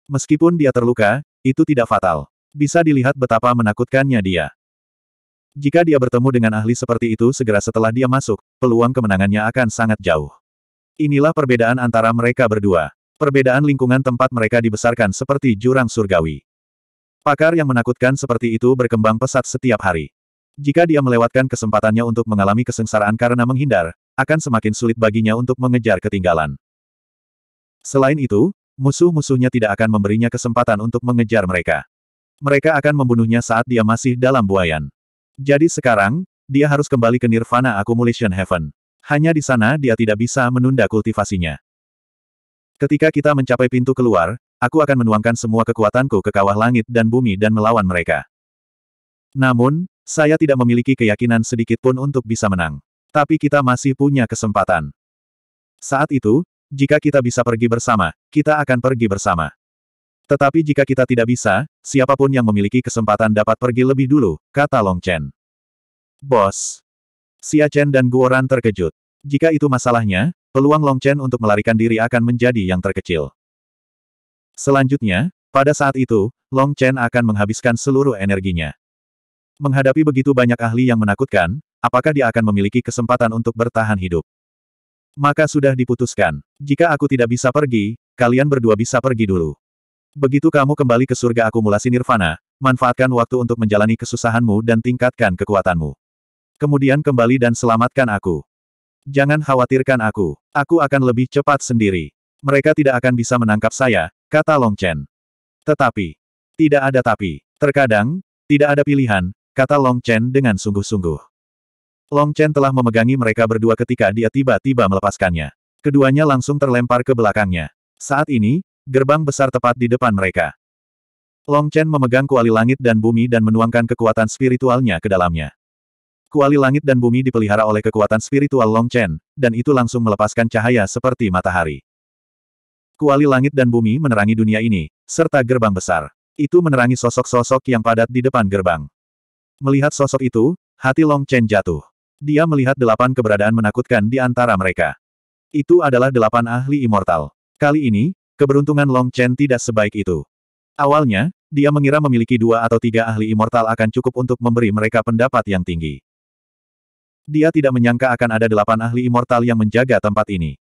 Meskipun dia terluka, itu tidak fatal. Bisa dilihat betapa menakutkannya dia. Jika dia bertemu dengan ahli seperti itu segera setelah dia masuk, peluang kemenangannya akan sangat jauh. Inilah perbedaan antara mereka berdua. Perbedaan lingkungan tempat mereka dibesarkan seperti jurang surgawi. Pakar yang menakutkan seperti itu berkembang pesat setiap hari. Jika dia melewatkan kesempatannya untuk mengalami kesengsaraan karena menghindar, akan semakin sulit baginya untuk mengejar ketinggalan. Selain itu, musuh-musuhnya tidak akan memberinya kesempatan untuk mengejar mereka. Mereka akan membunuhnya saat dia masih dalam buayan. Jadi sekarang, dia harus kembali ke Nirvana Accumulation Heaven. Hanya di sana dia tidak bisa menunda kultivasinya. Ketika kita mencapai pintu keluar, aku akan menuangkan semua kekuatanku ke kawah langit dan bumi dan melawan mereka. Namun, saya tidak memiliki keyakinan sedikit pun untuk bisa menang. Tapi kita masih punya kesempatan. Saat itu, jika kita bisa pergi bersama, kita akan pergi bersama. Tetapi jika kita tidak bisa, siapapun yang memiliki kesempatan dapat pergi lebih dulu, kata Long Chen. Bos. Xia Chen dan Guoran terkejut. Jika itu masalahnya, peluang Long Chen untuk melarikan diri akan menjadi yang terkecil. Selanjutnya, pada saat itu, Long Chen akan menghabiskan seluruh energinya. Menghadapi begitu banyak ahli yang menakutkan, apakah dia akan memiliki kesempatan untuk bertahan hidup? Maka sudah diputuskan. Jika aku tidak bisa pergi, kalian berdua bisa pergi dulu. Begitu kamu kembali ke surga akumulasi nirvana, manfaatkan waktu untuk menjalani kesusahanmu dan tingkatkan kekuatanmu. Kemudian kembali dan selamatkan aku. Jangan khawatirkan aku. Aku akan lebih cepat sendiri. Mereka tidak akan bisa menangkap saya, kata Long Chen. Tetapi. Tidak ada tapi. Terkadang, tidak ada pilihan, kata Long Chen dengan sungguh-sungguh. Long Chen telah memegangi mereka berdua ketika dia tiba-tiba melepaskannya. Keduanya langsung terlempar ke belakangnya. Saat ini, gerbang besar tepat di depan mereka. Long Chen memegang kuali langit dan bumi dan menuangkan kekuatan spiritualnya ke dalamnya. Kuali langit dan bumi dipelihara oleh kekuatan spiritual Long Chen, dan itu langsung melepaskan cahaya seperti matahari. Kuali langit dan bumi menerangi dunia ini, serta gerbang besar. Itu menerangi sosok-sosok yang padat di depan gerbang. Melihat sosok itu, hati Long Chen jatuh. Dia melihat delapan keberadaan menakutkan di antara mereka. Itu adalah delapan ahli immortal. Kali ini, keberuntungan Long Chen tidak sebaik itu. Awalnya, dia mengira memiliki dua atau tiga ahli immortal akan cukup untuk memberi mereka pendapat yang tinggi. Dia tidak menyangka akan ada delapan ahli immortal yang menjaga tempat ini.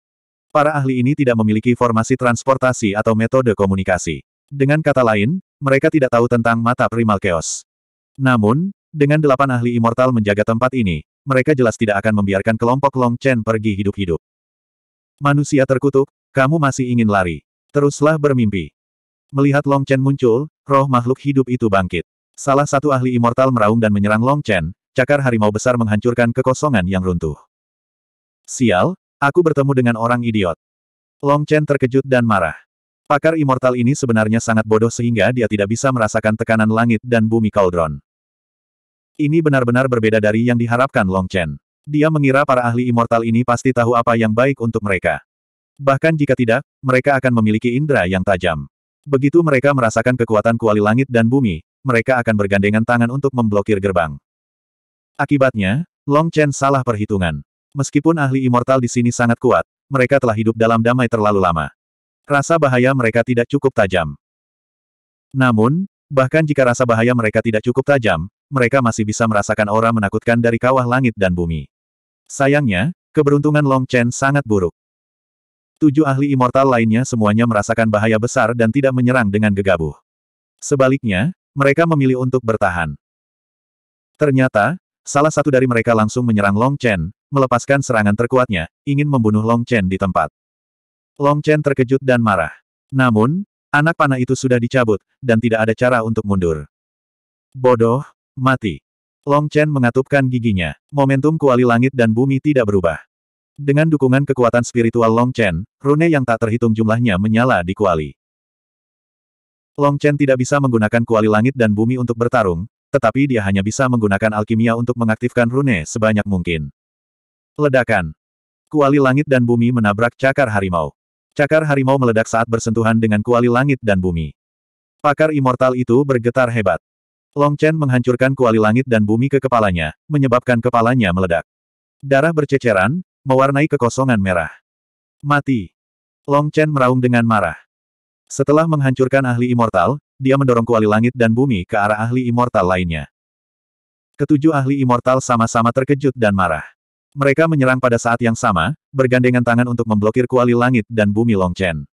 Para ahli ini tidak memiliki formasi transportasi atau metode komunikasi. Dengan kata lain, mereka tidak tahu tentang mata primal chaos. Namun, dengan delapan ahli immortal menjaga tempat ini, mereka jelas tidak akan membiarkan kelompok Long Chen pergi hidup-hidup. Manusia terkutuk, kamu masih ingin lari. Teruslah bermimpi. Melihat Long Chen muncul, roh makhluk hidup itu bangkit. Salah satu ahli immortal meraung dan menyerang Long Chen, cakar harimau besar menghancurkan kekosongan yang runtuh. Sial, aku bertemu dengan orang idiot. Long Chen terkejut dan marah. Pakar immortal ini sebenarnya sangat bodoh sehingga dia tidak bisa merasakan tekanan langit dan bumi Cauldron. Ini benar-benar berbeda dari yang diharapkan Long Chen. Dia mengira para ahli immortal ini pasti tahu apa yang baik untuk mereka. Bahkan jika tidak, mereka akan memiliki indera yang tajam. Begitu mereka merasakan kekuatan kuali langit dan bumi, mereka akan bergandengan tangan untuk memblokir gerbang. Akibatnya, Long Chen salah perhitungan. Meskipun ahli immortal di sini sangat kuat, mereka telah hidup dalam damai terlalu lama. Rasa bahaya mereka tidak cukup tajam. Namun, bahkan jika rasa bahaya mereka tidak cukup tajam, mereka masih bisa merasakan aura menakutkan dari kawah langit dan bumi. Sayangnya, keberuntungan Long Chen sangat buruk. Tujuh ahli immortal lainnya semuanya merasakan bahaya besar dan tidak menyerang dengan gegabah. Sebaliknya, mereka memilih untuk bertahan. Ternyata, salah satu dari mereka langsung menyerang Long Chen, melepaskan serangan terkuatnya, ingin membunuh Long Chen di tempat. Long Chen terkejut dan marah. Namun, anak panah itu sudah dicabut, dan tidak ada cara untuk mundur. Bodoh, Mati. Long Chen mengatupkan giginya. Momentum kuali langit dan bumi tidak berubah. Dengan dukungan kekuatan spiritual Long Chen, rune yang tak terhitung jumlahnya menyala di kuali. Long Chen tidak bisa menggunakan kuali langit dan bumi untuk bertarung, tetapi dia hanya bisa menggunakan alkimia untuk mengaktifkan rune sebanyak mungkin. Ledakan. Kuali langit dan bumi menabrak cakar harimau. Cakar harimau meledak saat bersentuhan dengan kuali langit dan bumi. Pakar immortal itu bergetar hebat. Long Chen menghancurkan kuali langit dan bumi ke kepalanya, menyebabkan kepalanya meledak. Darah berceceran, mewarnai kekosongan merah. Mati. Long Chen meraung dengan marah. Setelah menghancurkan ahli immortal, dia mendorong kuali langit dan bumi ke arah ahli immortal lainnya. Ketujuh ahli immortal sama-sama terkejut dan marah. Mereka menyerang pada saat yang sama, bergandengan tangan untuk memblokir kuali langit dan bumi Long Chen.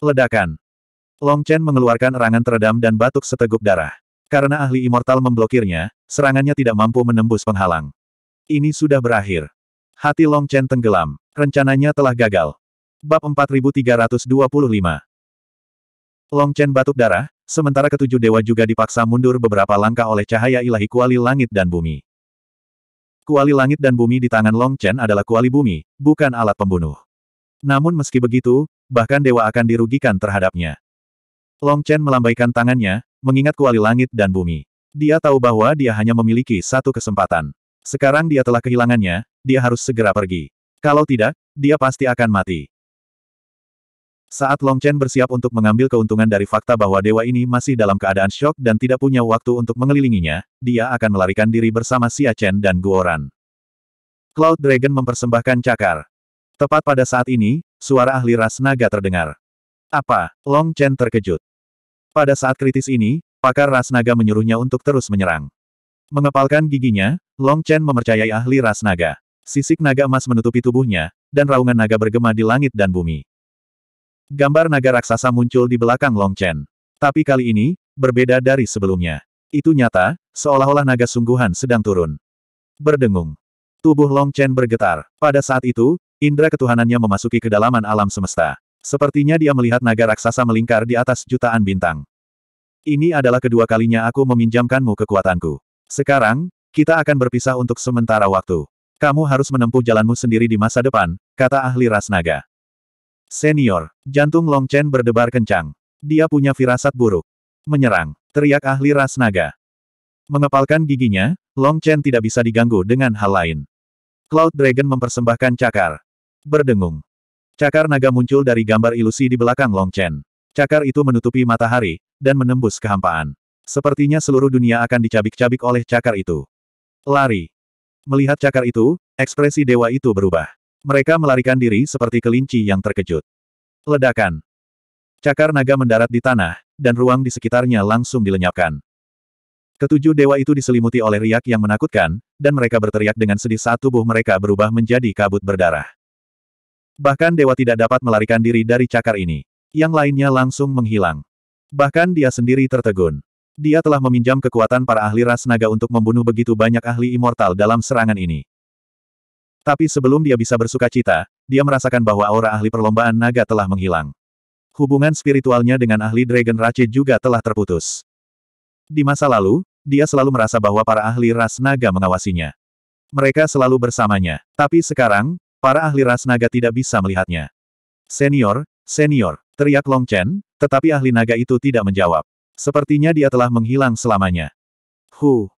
Ledakan. Long Chen mengeluarkan erangan teredam dan batuk seteguk darah. Karena ahli immortal memblokirnya, serangannya tidak mampu menembus penghalang. Ini sudah berakhir. Hati Long Chen tenggelam. Rencananya telah gagal. Bab 4325 Long Chen batuk darah, sementara ketujuh dewa juga dipaksa mundur beberapa langkah oleh cahaya ilahi kuali langit dan bumi. Kuali langit dan bumi di tangan Long Chen adalah kuali bumi, bukan alat pembunuh. Namun meski begitu, bahkan dewa akan dirugikan terhadapnya. Long Chen melambaikan tangannya, mengingat kuali langit dan bumi. Dia tahu bahwa dia hanya memiliki satu kesempatan. Sekarang dia telah kehilangannya, dia harus segera pergi. Kalau tidak, dia pasti akan mati. Saat Long Chen bersiap untuk mengambil keuntungan dari fakta bahwa dewa ini masih dalam keadaan shock dan tidak punya waktu untuk mengelilinginya, dia akan melarikan diri bersama Xia Chen dan Guoran. Cloud Dragon mempersembahkan cakar. Tepat pada saat ini, suara ahli ras naga terdengar. Apa? Long Chen terkejut. Pada saat kritis ini, pakar ras naga menyuruhnya untuk terus menyerang. Mengepalkan giginya, Long Chen memercayai ahli ras naga. Sisik naga emas menutupi tubuhnya, dan raungan naga bergema di langit dan bumi. Gambar naga raksasa muncul di belakang Long Chen. Tapi kali ini, berbeda dari sebelumnya. Itu nyata, seolah-olah naga sungguhan sedang turun. Berdengung. Tubuh Long Chen bergetar. Pada saat itu, indera ketuhanannya memasuki kedalaman alam semesta. Sepertinya dia melihat naga raksasa melingkar di atas jutaan bintang. Ini adalah kedua kalinya aku meminjamkanmu kekuatanku. Sekarang, kita akan berpisah untuk sementara waktu. Kamu harus menempuh jalanmu sendiri di masa depan, kata ahli ras naga. Senior, jantung Long Chen berdebar kencang. Dia punya firasat buruk. Menyerang, teriak ahli ras naga. Mengepalkan giginya, Long Chen tidak bisa diganggu dengan hal lain. Cloud Dragon mempersembahkan cakar. Berdengung. Cakar naga muncul dari gambar ilusi di belakang Long Chen. Cakar itu menutupi matahari, dan menembus kehampaan. Sepertinya seluruh dunia akan dicabik-cabik oleh cakar itu. Lari. Melihat cakar itu, ekspresi dewa itu berubah. Mereka melarikan diri seperti kelinci yang terkejut. Ledakan. Cakar naga mendarat di tanah, dan ruang di sekitarnya langsung dilenyapkan. Ketujuh dewa itu diselimuti oleh riak yang menakutkan, dan mereka berteriak dengan sedih satu tubuh mereka berubah menjadi kabut berdarah. Bahkan dewa tidak dapat melarikan diri dari cakar ini. Yang lainnya langsung menghilang. Bahkan dia sendiri tertegun. Dia telah meminjam kekuatan para ahli ras naga untuk membunuh begitu banyak ahli immortal dalam serangan ini. Tapi sebelum dia bisa bersuka cita, dia merasakan bahwa aura ahli perlombaan naga telah menghilang. Hubungan spiritualnya dengan ahli Dragon Rache juga telah terputus. Di masa lalu, dia selalu merasa bahwa para ahli ras naga mengawasinya. Mereka selalu bersamanya. Tapi sekarang, Para ahli ras naga tidak bisa melihatnya. Senior, senior, teriak Long Chen, tetapi ahli naga itu tidak menjawab. Sepertinya dia telah menghilang selamanya. Hu.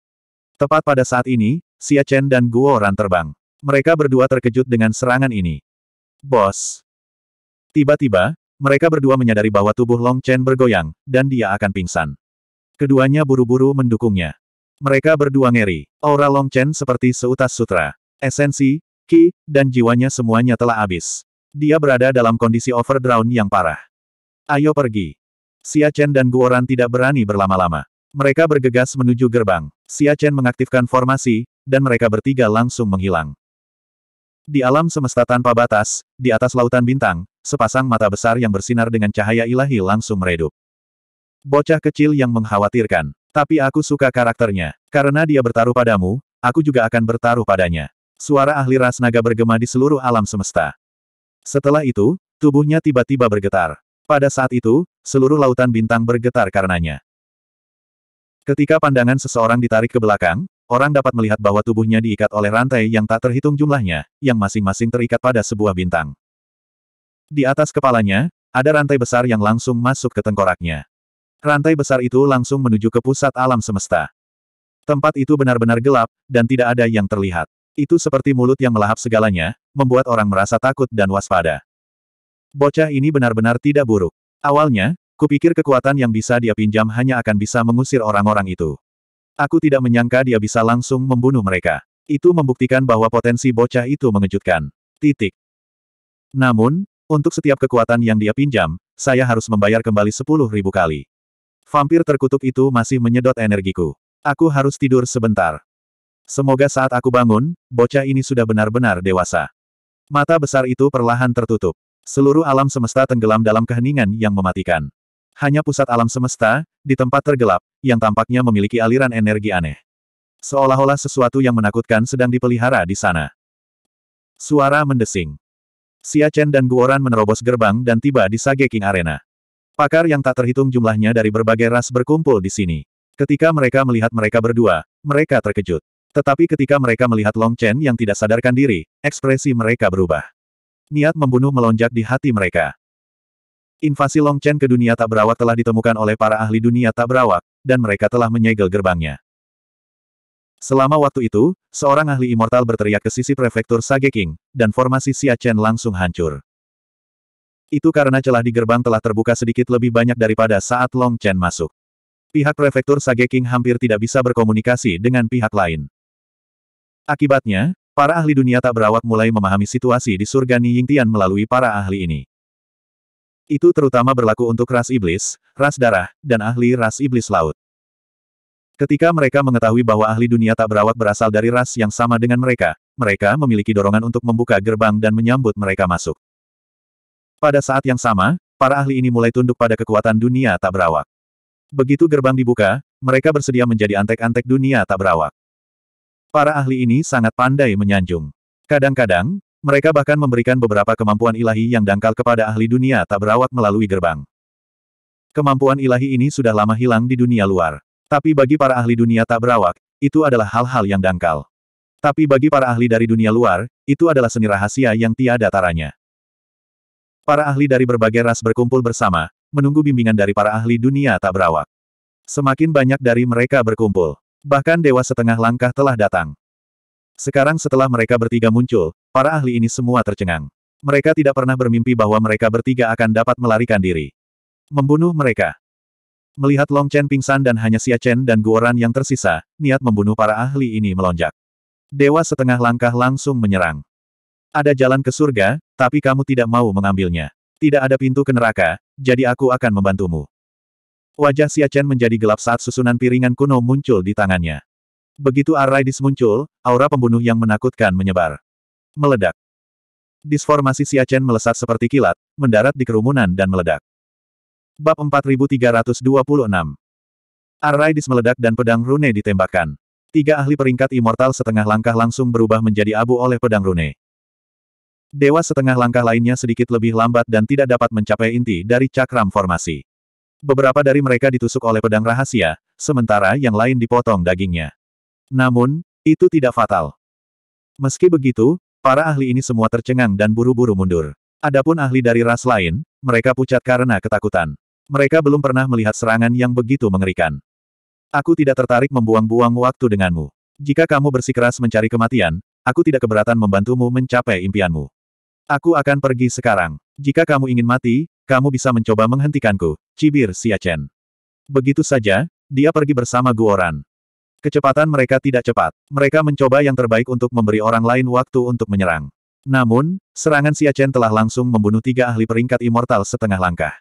Tepat pada saat ini, Xia Chen dan Guo Ran terbang. Mereka berdua terkejut dengan serangan ini. Bos. Tiba-tiba, mereka berdua menyadari bahwa tubuh Long Chen bergoyang, dan dia akan pingsan. Keduanya buru-buru mendukungnya. Mereka berdua ngeri. Aura Long Chen seperti seutas sutra. Esensi, ki, dan jiwanya semuanya telah habis. Dia berada dalam kondisi overdrawn yang parah. Ayo pergi. Xia Chen dan Guoran tidak berani berlama-lama. Mereka bergegas menuju gerbang. Xia Chen mengaktifkan formasi, dan mereka bertiga langsung menghilang. Di alam semesta tanpa batas, di atas lautan bintang, sepasang mata besar yang bersinar dengan cahaya ilahi langsung meredup. Bocah kecil yang mengkhawatirkan. Tapi aku suka karakternya. Karena dia bertaruh padamu, aku juga akan bertaruh padanya. Suara ahli ras naga bergema di seluruh alam semesta. Setelah itu, tubuhnya tiba-tiba bergetar. Pada saat itu, seluruh lautan bintang bergetar karenanya. Ketika pandangan seseorang ditarik ke belakang, orang dapat melihat bahwa tubuhnya diikat oleh rantai yang tak terhitung jumlahnya, yang masing-masing terikat pada sebuah bintang. Di atas kepalanya, ada rantai besar yang langsung masuk ke tengkoraknya. Rantai besar itu langsung menuju ke pusat alam semesta. Tempat itu benar-benar gelap, dan tidak ada yang terlihat. Itu seperti mulut yang melahap segalanya, membuat orang merasa takut dan waspada. Bocah ini benar-benar tidak buruk. Awalnya, kupikir kekuatan yang bisa dia pinjam hanya akan bisa mengusir orang-orang itu. Aku tidak menyangka dia bisa langsung membunuh mereka. Itu membuktikan bahwa potensi bocah itu mengejutkan. Titik. Namun, untuk setiap kekuatan yang dia pinjam, saya harus membayar kembali sepuluh ribu kali. Vampir terkutuk itu masih menyedot energiku. Aku harus tidur sebentar. Semoga saat aku bangun, bocah ini sudah benar-benar dewasa. Mata besar itu perlahan tertutup. Seluruh alam semesta tenggelam dalam keheningan yang mematikan. Hanya pusat alam semesta, di tempat tergelap, yang tampaknya memiliki aliran energi aneh. Seolah-olah sesuatu yang menakutkan sedang dipelihara di sana. Suara mendesing. Xia Chen dan Guoran menerobos gerbang dan tiba di Sage King Arena. Pakar yang tak terhitung jumlahnya dari berbagai ras berkumpul di sini. Ketika mereka melihat mereka berdua, mereka terkejut. Tetapi ketika mereka melihat Long Chen yang tidak sadarkan diri, ekspresi mereka berubah. Niat membunuh melonjak di hati mereka. Invasi Long Chen ke dunia tak berawak telah ditemukan oleh para ahli dunia tak berawak, dan mereka telah menyegel gerbangnya. Selama waktu itu, seorang ahli immortal berteriak ke sisi prefektur Sageking, dan formasi Chen langsung hancur. Itu karena celah di gerbang telah terbuka sedikit lebih banyak daripada saat Long Chen masuk. Pihak prefektur Sageking hampir tidak bisa berkomunikasi dengan pihak lain. Akibatnya, para ahli dunia tak berawak mulai memahami situasi di surga Ni Tian melalui para ahli ini. Itu terutama berlaku untuk ras iblis, ras darah, dan ahli ras iblis laut. Ketika mereka mengetahui bahwa ahli dunia tak berawak berasal dari ras yang sama dengan mereka, mereka memiliki dorongan untuk membuka gerbang dan menyambut mereka masuk. Pada saat yang sama, para ahli ini mulai tunduk pada kekuatan dunia tak berawak. Begitu gerbang dibuka, mereka bersedia menjadi antek-antek dunia tak berawak. Para ahli ini sangat pandai menyanjung. Kadang-kadang, mereka bahkan memberikan beberapa kemampuan ilahi yang dangkal kepada ahli dunia tak berawak melalui gerbang. Kemampuan ilahi ini sudah lama hilang di dunia luar. Tapi bagi para ahli dunia tak berawak, itu adalah hal-hal yang dangkal. Tapi bagi para ahli dari dunia luar, itu adalah seni rahasia yang tiada taranya. Para ahli dari berbagai ras berkumpul bersama, menunggu bimbingan dari para ahli dunia tak berawak. Semakin banyak dari mereka berkumpul, Bahkan dewa setengah langkah telah datang. Sekarang setelah mereka bertiga muncul, para ahli ini semua tercengang. Mereka tidak pernah bermimpi bahwa mereka bertiga akan dapat melarikan diri. Membunuh mereka. Melihat Long Chen pingsan dan hanya Xia Chen dan Guoran yang tersisa, niat membunuh para ahli ini melonjak. Dewa setengah langkah langsung menyerang. Ada jalan ke surga, tapi kamu tidak mau mengambilnya. Tidak ada pintu ke neraka, jadi aku akan membantumu. Wajah Xia Chen menjadi gelap saat susunan piringan kuno muncul di tangannya. Begitu Aridis muncul, aura pembunuh yang menakutkan menyebar. Meledak. Disformasi Xia Chen melesat seperti kilat, mendarat di kerumunan dan meledak. Bab 4326 Aridis meledak dan pedang rune ditembakkan. Tiga ahli peringkat immortal setengah langkah langsung berubah menjadi abu oleh pedang rune. Dewa setengah langkah lainnya sedikit lebih lambat dan tidak dapat mencapai inti dari cakram formasi. Beberapa dari mereka ditusuk oleh pedang rahasia, sementara yang lain dipotong dagingnya. Namun, itu tidak fatal. Meski begitu, para ahli ini semua tercengang dan buru-buru mundur. Adapun ahli dari ras lain, mereka pucat karena ketakutan. Mereka belum pernah melihat serangan yang begitu mengerikan. Aku tidak tertarik membuang-buang waktu denganmu. Jika kamu bersikeras mencari kematian, aku tidak keberatan membantumu mencapai impianmu. Aku akan pergi sekarang. Jika kamu ingin mati, kamu bisa mencoba menghentikanku, cibir Xia Chen. Begitu saja, dia pergi bersama Guoran. Kecepatan mereka tidak cepat. Mereka mencoba yang terbaik untuk memberi orang lain waktu untuk menyerang. Namun, serangan Xia Chen telah langsung membunuh tiga ahli peringkat immortal setengah langkah.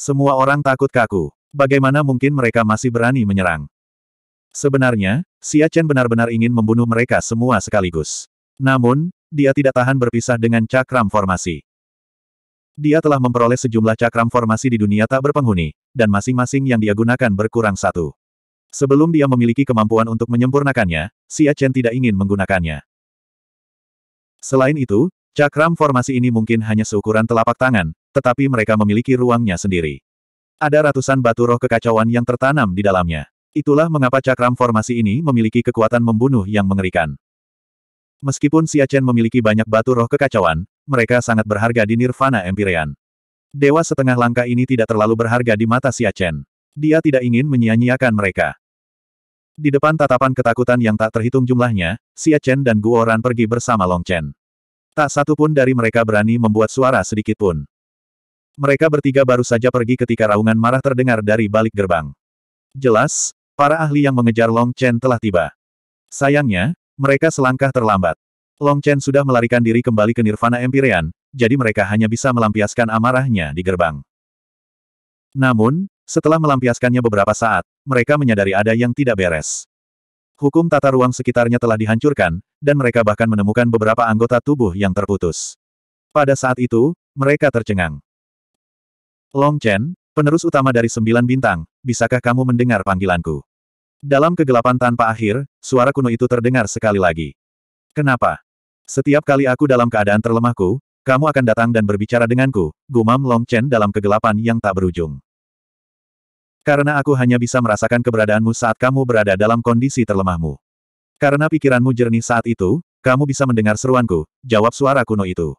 Semua orang takut kaku. Bagaimana mungkin mereka masih berani menyerang? Sebenarnya, Xia Chen benar-benar ingin membunuh mereka semua sekaligus. Namun, dia tidak tahan berpisah dengan cakram formasi. Dia telah memperoleh sejumlah cakram formasi di dunia tak berpenghuni, dan masing-masing yang dia gunakan berkurang satu. Sebelum dia memiliki kemampuan untuk menyempurnakannya, Xia Chen tidak ingin menggunakannya. Selain itu, cakram formasi ini mungkin hanya seukuran telapak tangan, tetapi mereka memiliki ruangnya sendiri. Ada ratusan batu roh kekacauan yang tertanam di dalamnya. Itulah mengapa cakram formasi ini memiliki kekuatan membunuh yang mengerikan. Meskipun Siachen memiliki banyak batu roh kekacauan, mereka sangat berharga di Nirvana Empyrean. Dewa setengah langkah ini tidak terlalu berharga di mata Siachen. Dia tidak ingin menyia-nyiakan mereka. Di depan tatapan ketakutan yang tak terhitung jumlahnya, Siachen dan Guoran pergi bersama Long Chen. Tak satu pun dari mereka berani membuat suara sedikit pun. Mereka bertiga baru saja pergi ketika raungan marah terdengar dari balik gerbang. Jelas, para ahli yang mengejar Long Chen telah tiba. Sayangnya, mereka selangkah terlambat. Long Chen sudah melarikan diri kembali ke Nirvana Empyrean, jadi mereka hanya bisa melampiaskan amarahnya di gerbang. Namun, setelah melampiaskannya beberapa saat, mereka menyadari ada yang tidak beres. Hukum tata ruang sekitarnya telah dihancurkan, dan mereka bahkan menemukan beberapa anggota tubuh yang terputus. Pada saat itu, mereka tercengang. Long Chen, penerus utama dari sembilan bintang, bisakah kamu mendengar panggilanku? Dalam kegelapan tanpa akhir, suara kuno itu terdengar sekali lagi. Kenapa? Setiap kali aku dalam keadaan terlemahku, kamu akan datang dan berbicara denganku, gumam Long Chen dalam kegelapan yang tak berujung. Karena aku hanya bisa merasakan keberadaanmu saat kamu berada dalam kondisi terlemahmu. Karena pikiranmu jernih saat itu, kamu bisa mendengar seruanku, jawab suara kuno itu.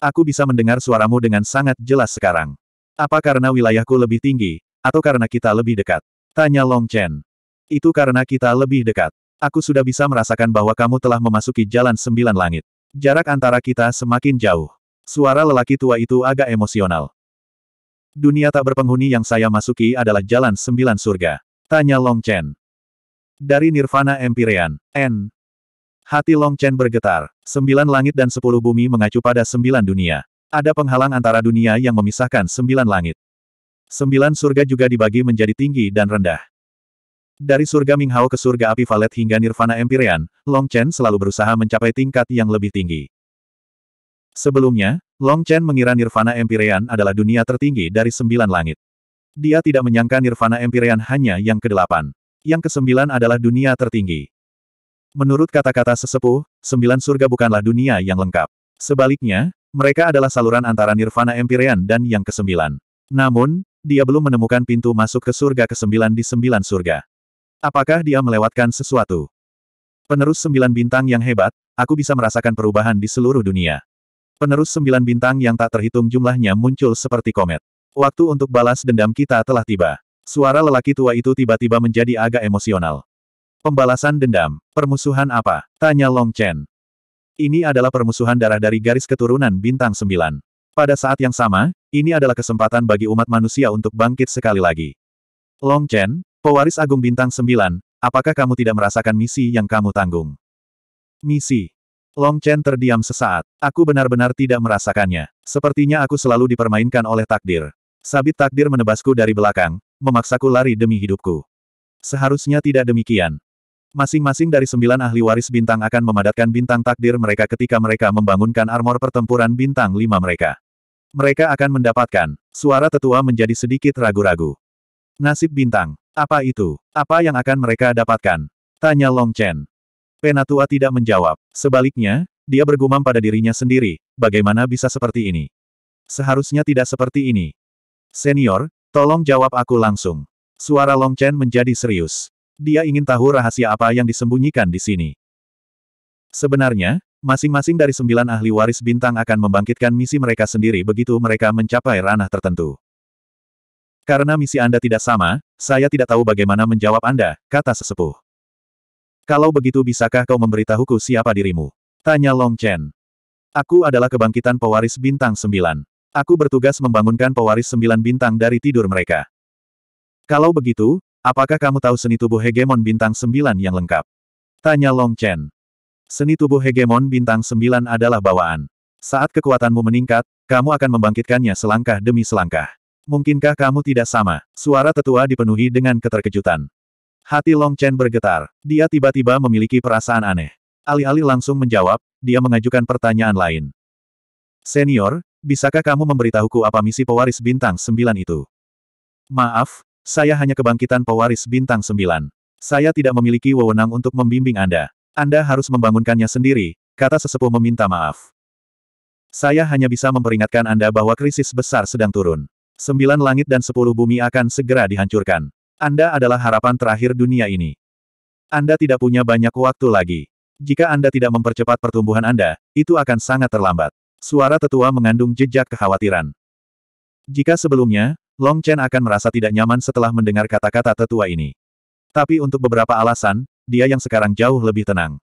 Aku bisa mendengar suaramu dengan sangat jelas sekarang. Apa karena wilayahku lebih tinggi, atau karena kita lebih dekat? Tanya Long Chen. Itu karena kita lebih dekat. Aku sudah bisa merasakan bahwa kamu telah memasuki jalan sembilan langit. Jarak antara kita semakin jauh. Suara lelaki tua itu agak emosional. Dunia tak berpenghuni yang saya masuki adalah jalan sembilan surga. Tanya Long Chen. Dari Nirvana Empyrean, N. Hati Long Chen bergetar. Sembilan langit dan sepuluh bumi mengacu pada sembilan dunia. Ada penghalang antara dunia yang memisahkan sembilan langit. Sembilan surga juga dibagi menjadi tinggi dan rendah. Dari surga Minghao ke surga api valet hingga nirvana Empyrean, Long Chen selalu berusaha mencapai tingkat yang lebih tinggi. Sebelumnya, Long Chen mengira nirvana Empyrean adalah dunia tertinggi dari sembilan langit. Dia tidak menyangka nirvana Empyrean hanya yang kedelapan. Yang kesembilan adalah dunia tertinggi. Menurut kata-kata sesepuh, sembilan surga bukanlah dunia yang lengkap. Sebaliknya, mereka adalah saluran antara nirvana Empyrean dan yang kesembilan. Namun, dia belum menemukan pintu masuk ke surga kesembilan di sembilan surga. Apakah dia melewatkan sesuatu? Penerus sembilan bintang yang hebat, aku bisa merasakan perubahan di seluruh dunia. Penerus sembilan bintang yang tak terhitung jumlahnya muncul seperti komet. Waktu untuk balas dendam kita telah tiba. Suara lelaki tua itu tiba-tiba menjadi agak emosional. Pembalasan dendam, permusuhan apa? Tanya Long Chen. Ini adalah permusuhan darah dari garis keturunan bintang sembilan. Pada saat yang sama, ini adalah kesempatan bagi umat manusia untuk bangkit sekali lagi. Long Chen, Pewaris Agung Bintang 9, apakah kamu tidak merasakan misi yang kamu tanggung? Misi. Long Chen terdiam sesaat. Aku benar-benar tidak merasakannya. Sepertinya aku selalu dipermainkan oleh takdir. Sabit takdir menebasku dari belakang, memaksaku lari demi hidupku. Seharusnya tidak demikian. Masing-masing dari sembilan ahli waris bintang akan memadatkan bintang takdir mereka ketika mereka membangunkan armor pertempuran bintang lima mereka. Mereka akan mendapatkan. Suara tetua menjadi sedikit ragu-ragu. Nasib bintang. Apa itu? Apa yang akan mereka dapatkan? Tanya Long Chen. Penatua tidak menjawab. Sebaliknya, dia bergumam pada dirinya sendiri, bagaimana bisa seperti ini? Seharusnya tidak seperti ini. Senior, tolong jawab aku langsung. Suara Long Chen menjadi serius. Dia ingin tahu rahasia apa yang disembunyikan di sini. Sebenarnya, masing-masing dari sembilan ahli waris bintang akan membangkitkan misi mereka sendiri begitu mereka mencapai ranah tertentu. Karena misi Anda tidak sama, saya tidak tahu bagaimana menjawab Anda, kata sesepuh. Kalau begitu bisakah kau memberitahuku siapa dirimu? Tanya Long Chen. Aku adalah kebangkitan pewaris bintang sembilan. Aku bertugas membangunkan pewaris sembilan bintang dari tidur mereka. Kalau begitu, apakah kamu tahu seni tubuh hegemon bintang sembilan yang lengkap? Tanya Long Chen. Seni tubuh hegemon bintang sembilan adalah bawaan. Saat kekuatanmu meningkat, kamu akan membangkitkannya selangkah demi selangkah. Mungkinkah kamu tidak sama? Suara tetua dipenuhi dengan keterkejutan. Hati Long Chen bergetar. Dia tiba-tiba memiliki perasaan aneh. Alih-alih langsung menjawab, dia mengajukan pertanyaan lain. Senior, bisakah kamu memberitahuku apa misi pewaris bintang sembilan itu? Maaf, saya hanya kebangkitan pewaris bintang sembilan. Saya tidak memiliki wewenang untuk membimbing Anda. Anda harus membangunkannya sendiri, kata sesepuh meminta maaf. Saya hanya bisa memperingatkan Anda bahwa krisis besar sedang turun. Sembilan langit dan sepuluh bumi akan segera dihancurkan. Anda adalah harapan terakhir dunia ini. Anda tidak punya banyak waktu lagi. Jika Anda tidak mempercepat pertumbuhan Anda, itu akan sangat terlambat. Suara tetua mengandung jejak kekhawatiran. Jika sebelumnya, Long Chen akan merasa tidak nyaman setelah mendengar kata-kata tetua ini. Tapi untuk beberapa alasan, dia yang sekarang jauh lebih tenang.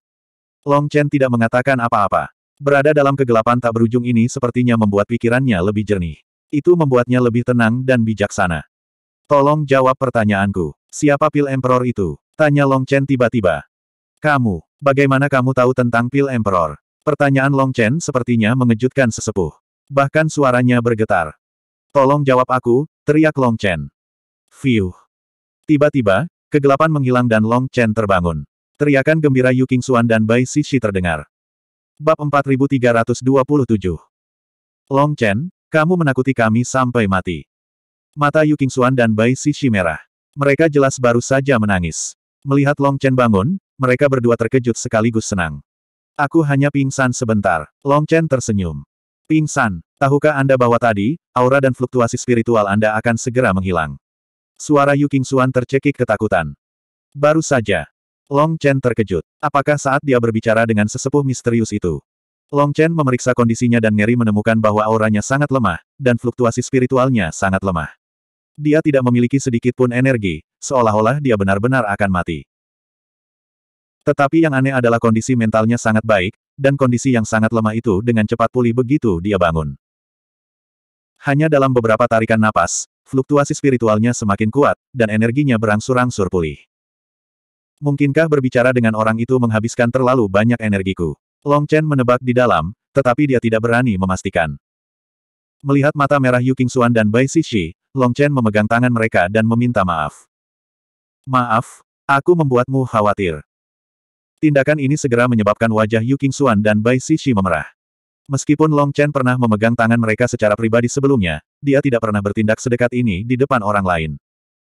Long Chen tidak mengatakan apa-apa. Berada dalam kegelapan tak berujung ini sepertinya membuat pikirannya lebih jernih. Itu membuatnya lebih tenang dan bijaksana. Tolong jawab pertanyaanku. Siapa Pil Emperor itu? Tanya Long Chen tiba-tiba. Kamu, bagaimana kamu tahu tentang Pil Emperor? Pertanyaan Long Chen sepertinya mengejutkan sesepuh. Bahkan suaranya bergetar. Tolong jawab aku, teriak Long Chen. Fiuh. Tiba-tiba, kegelapan menghilang dan Long Chen terbangun. Teriakan gembira Yu King Xuan dan Bai Xixi terdengar. Bab 4327 Long Chen, kamu menakuti kami sampai mati. Mata Yu Qingxuan dan Bai Shishi merah. Mereka jelas baru saja menangis. Melihat Long Chen bangun, mereka berdua terkejut sekaligus senang. Aku hanya pingsan sebentar. Long Chen tersenyum. Pingsan, tahukah Anda bahwa tadi, aura dan fluktuasi spiritual Anda akan segera menghilang. Suara Yu Qingxuan tercekik ketakutan. Baru saja. Long Chen terkejut. Apakah saat dia berbicara dengan sesepuh misterius itu, Long Chen memeriksa kondisinya dan ngeri menemukan bahwa auranya sangat lemah, dan fluktuasi spiritualnya sangat lemah. Dia tidak memiliki sedikit pun energi, seolah-olah dia benar-benar akan mati. Tetapi yang aneh adalah kondisi mentalnya sangat baik, dan kondisi yang sangat lemah itu dengan cepat pulih begitu dia bangun. Hanya dalam beberapa tarikan napas, fluktuasi spiritualnya semakin kuat, dan energinya berangsur-angsur pulih. Mungkinkah berbicara dengan orang itu menghabiskan terlalu banyak energiku? Long Chen menebak di dalam, tetapi dia tidak berani memastikan. Melihat mata merah Yu Xuan dan Bai Sishi, Long Chen memegang tangan mereka dan meminta maaf. Maaf, aku membuatmu khawatir. Tindakan ini segera menyebabkan wajah Yu Xuan dan Bai Sishi memerah. Meskipun Long Chen pernah memegang tangan mereka secara pribadi sebelumnya, dia tidak pernah bertindak sedekat ini di depan orang lain.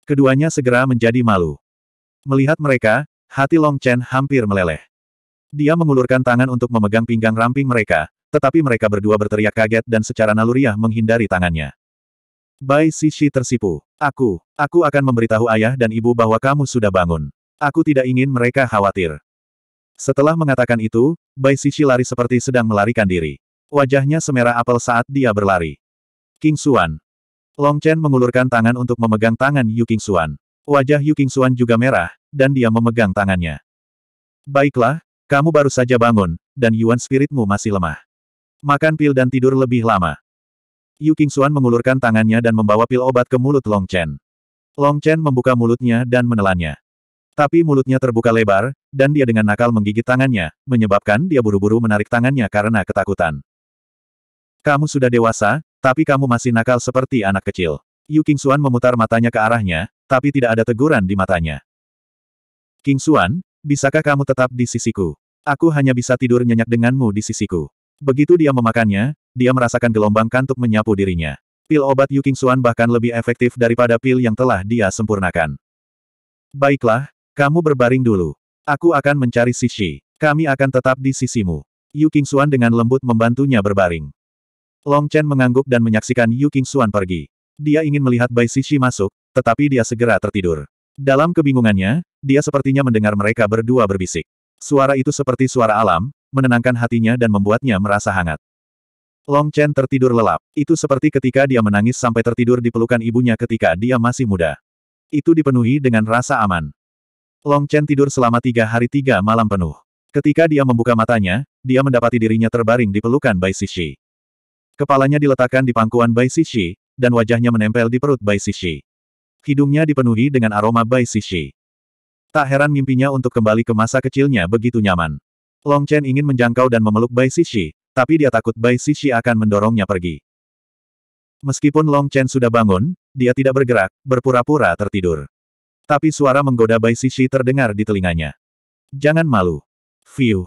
Keduanya segera menjadi malu. Melihat mereka, hati Long Chen hampir meleleh. Dia mengulurkan tangan untuk memegang pinggang ramping mereka, tetapi mereka berdua berteriak kaget dan secara naluriah menghindari tangannya. Bai Sishi tersipu. Aku, aku akan memberitahu ayah dan ibu bahwa kamu sudah bangun. Aku tidak ingin mereka khawatir. Setelah mengatakan itu, Bai Sishi lari seperti sedang melarikan diri. Wajahnya semerah apel saat dia berlari. King Xuan. Long Chen mengulurkan tangan untuk memegang tangan Yu King Xuan. Wajah Yu King Xuan juga merah, dan dia memegang tangannya. Baiklah, kamu baru saja bangun, dan yuan spiritmu masih lemah. Makan pil dan tidur lebih lama. Yu Qingxuan mengulurkan tangannya dan membawa pil obat ke mulut Long Chen. Long Chen membuka mulutnya dan menelannya. Tapi mulutnya terbuka lebar, dan dia dengan nakal menggigit tangannya, menyebabkan dia buru-buru menarik tangannya karena ketakutan. Kamu sudah dewasa, tapi kamu masih nakal seperti anak kecil. Yu Qingxuan memutar matanya ke arahnya, tapi tidak ada teguran di matanya. King Qingxuan, Bisakah kamu tetap di sisiku? Aku hanya bisa tidur nyenyak denganmu di sisiku. Begitu dia memakannya, dia merasakan gelombang kantuk menyapu dirinya. Pil obat Yu King Suan bahkan lebih efektif daripada pil yang telah dia sempurnakan. Baiklah, kamu berbaring dulu. Aku akan mencari Sisi. Kami akan tetap di sisimu. Yu King Suan dengan lembut membantunya berbaring. Long Chen mengangguk dan menyaksikan Yu King Suan pergi. Dia ingin melihat Bai Sisi masuk, tetapi dia segera tertidur. Dalam kebingungannya, dia sepertinya mendengar mereka berdua berbisik. Suara itu seperti suara alam, menenangkan hatinya dan membuatnya merasa hangat. Long Chen tertidur lelap. Itu seperti ketika dia menangis sampai tertidur di pelukan ibunya ketika dia masih muda. Itu dipenuhi dengan rasa aman. Long Chen tidur selama tiga hari tiga malam penuh. Ketika dia membuka matanya, dia mendapati dirinya terbaring di pelukan Bai Sishi. Kepalanya diletakkan di pangkuan Bai Sishi, dan wajahnya menempel di perut Bai Sishi. Hidungnya dipenuhi dengan aroma Bai Sishi. Tak heran mimpinya untuk kembali ke masa kecilnya begitu nyaman. Long Chen ingin menjangkau dan memeluk Bai Sishi, tapi dia takut Bai Sishi akan mendorongnya pergi. Meskipun Long Chen sudah bangun, dia tidak bergerak, berpura-pura tertidur. Tapi suara menggoda Bai Sishi terdengar di telinganya. Jangan malu. Fiuh.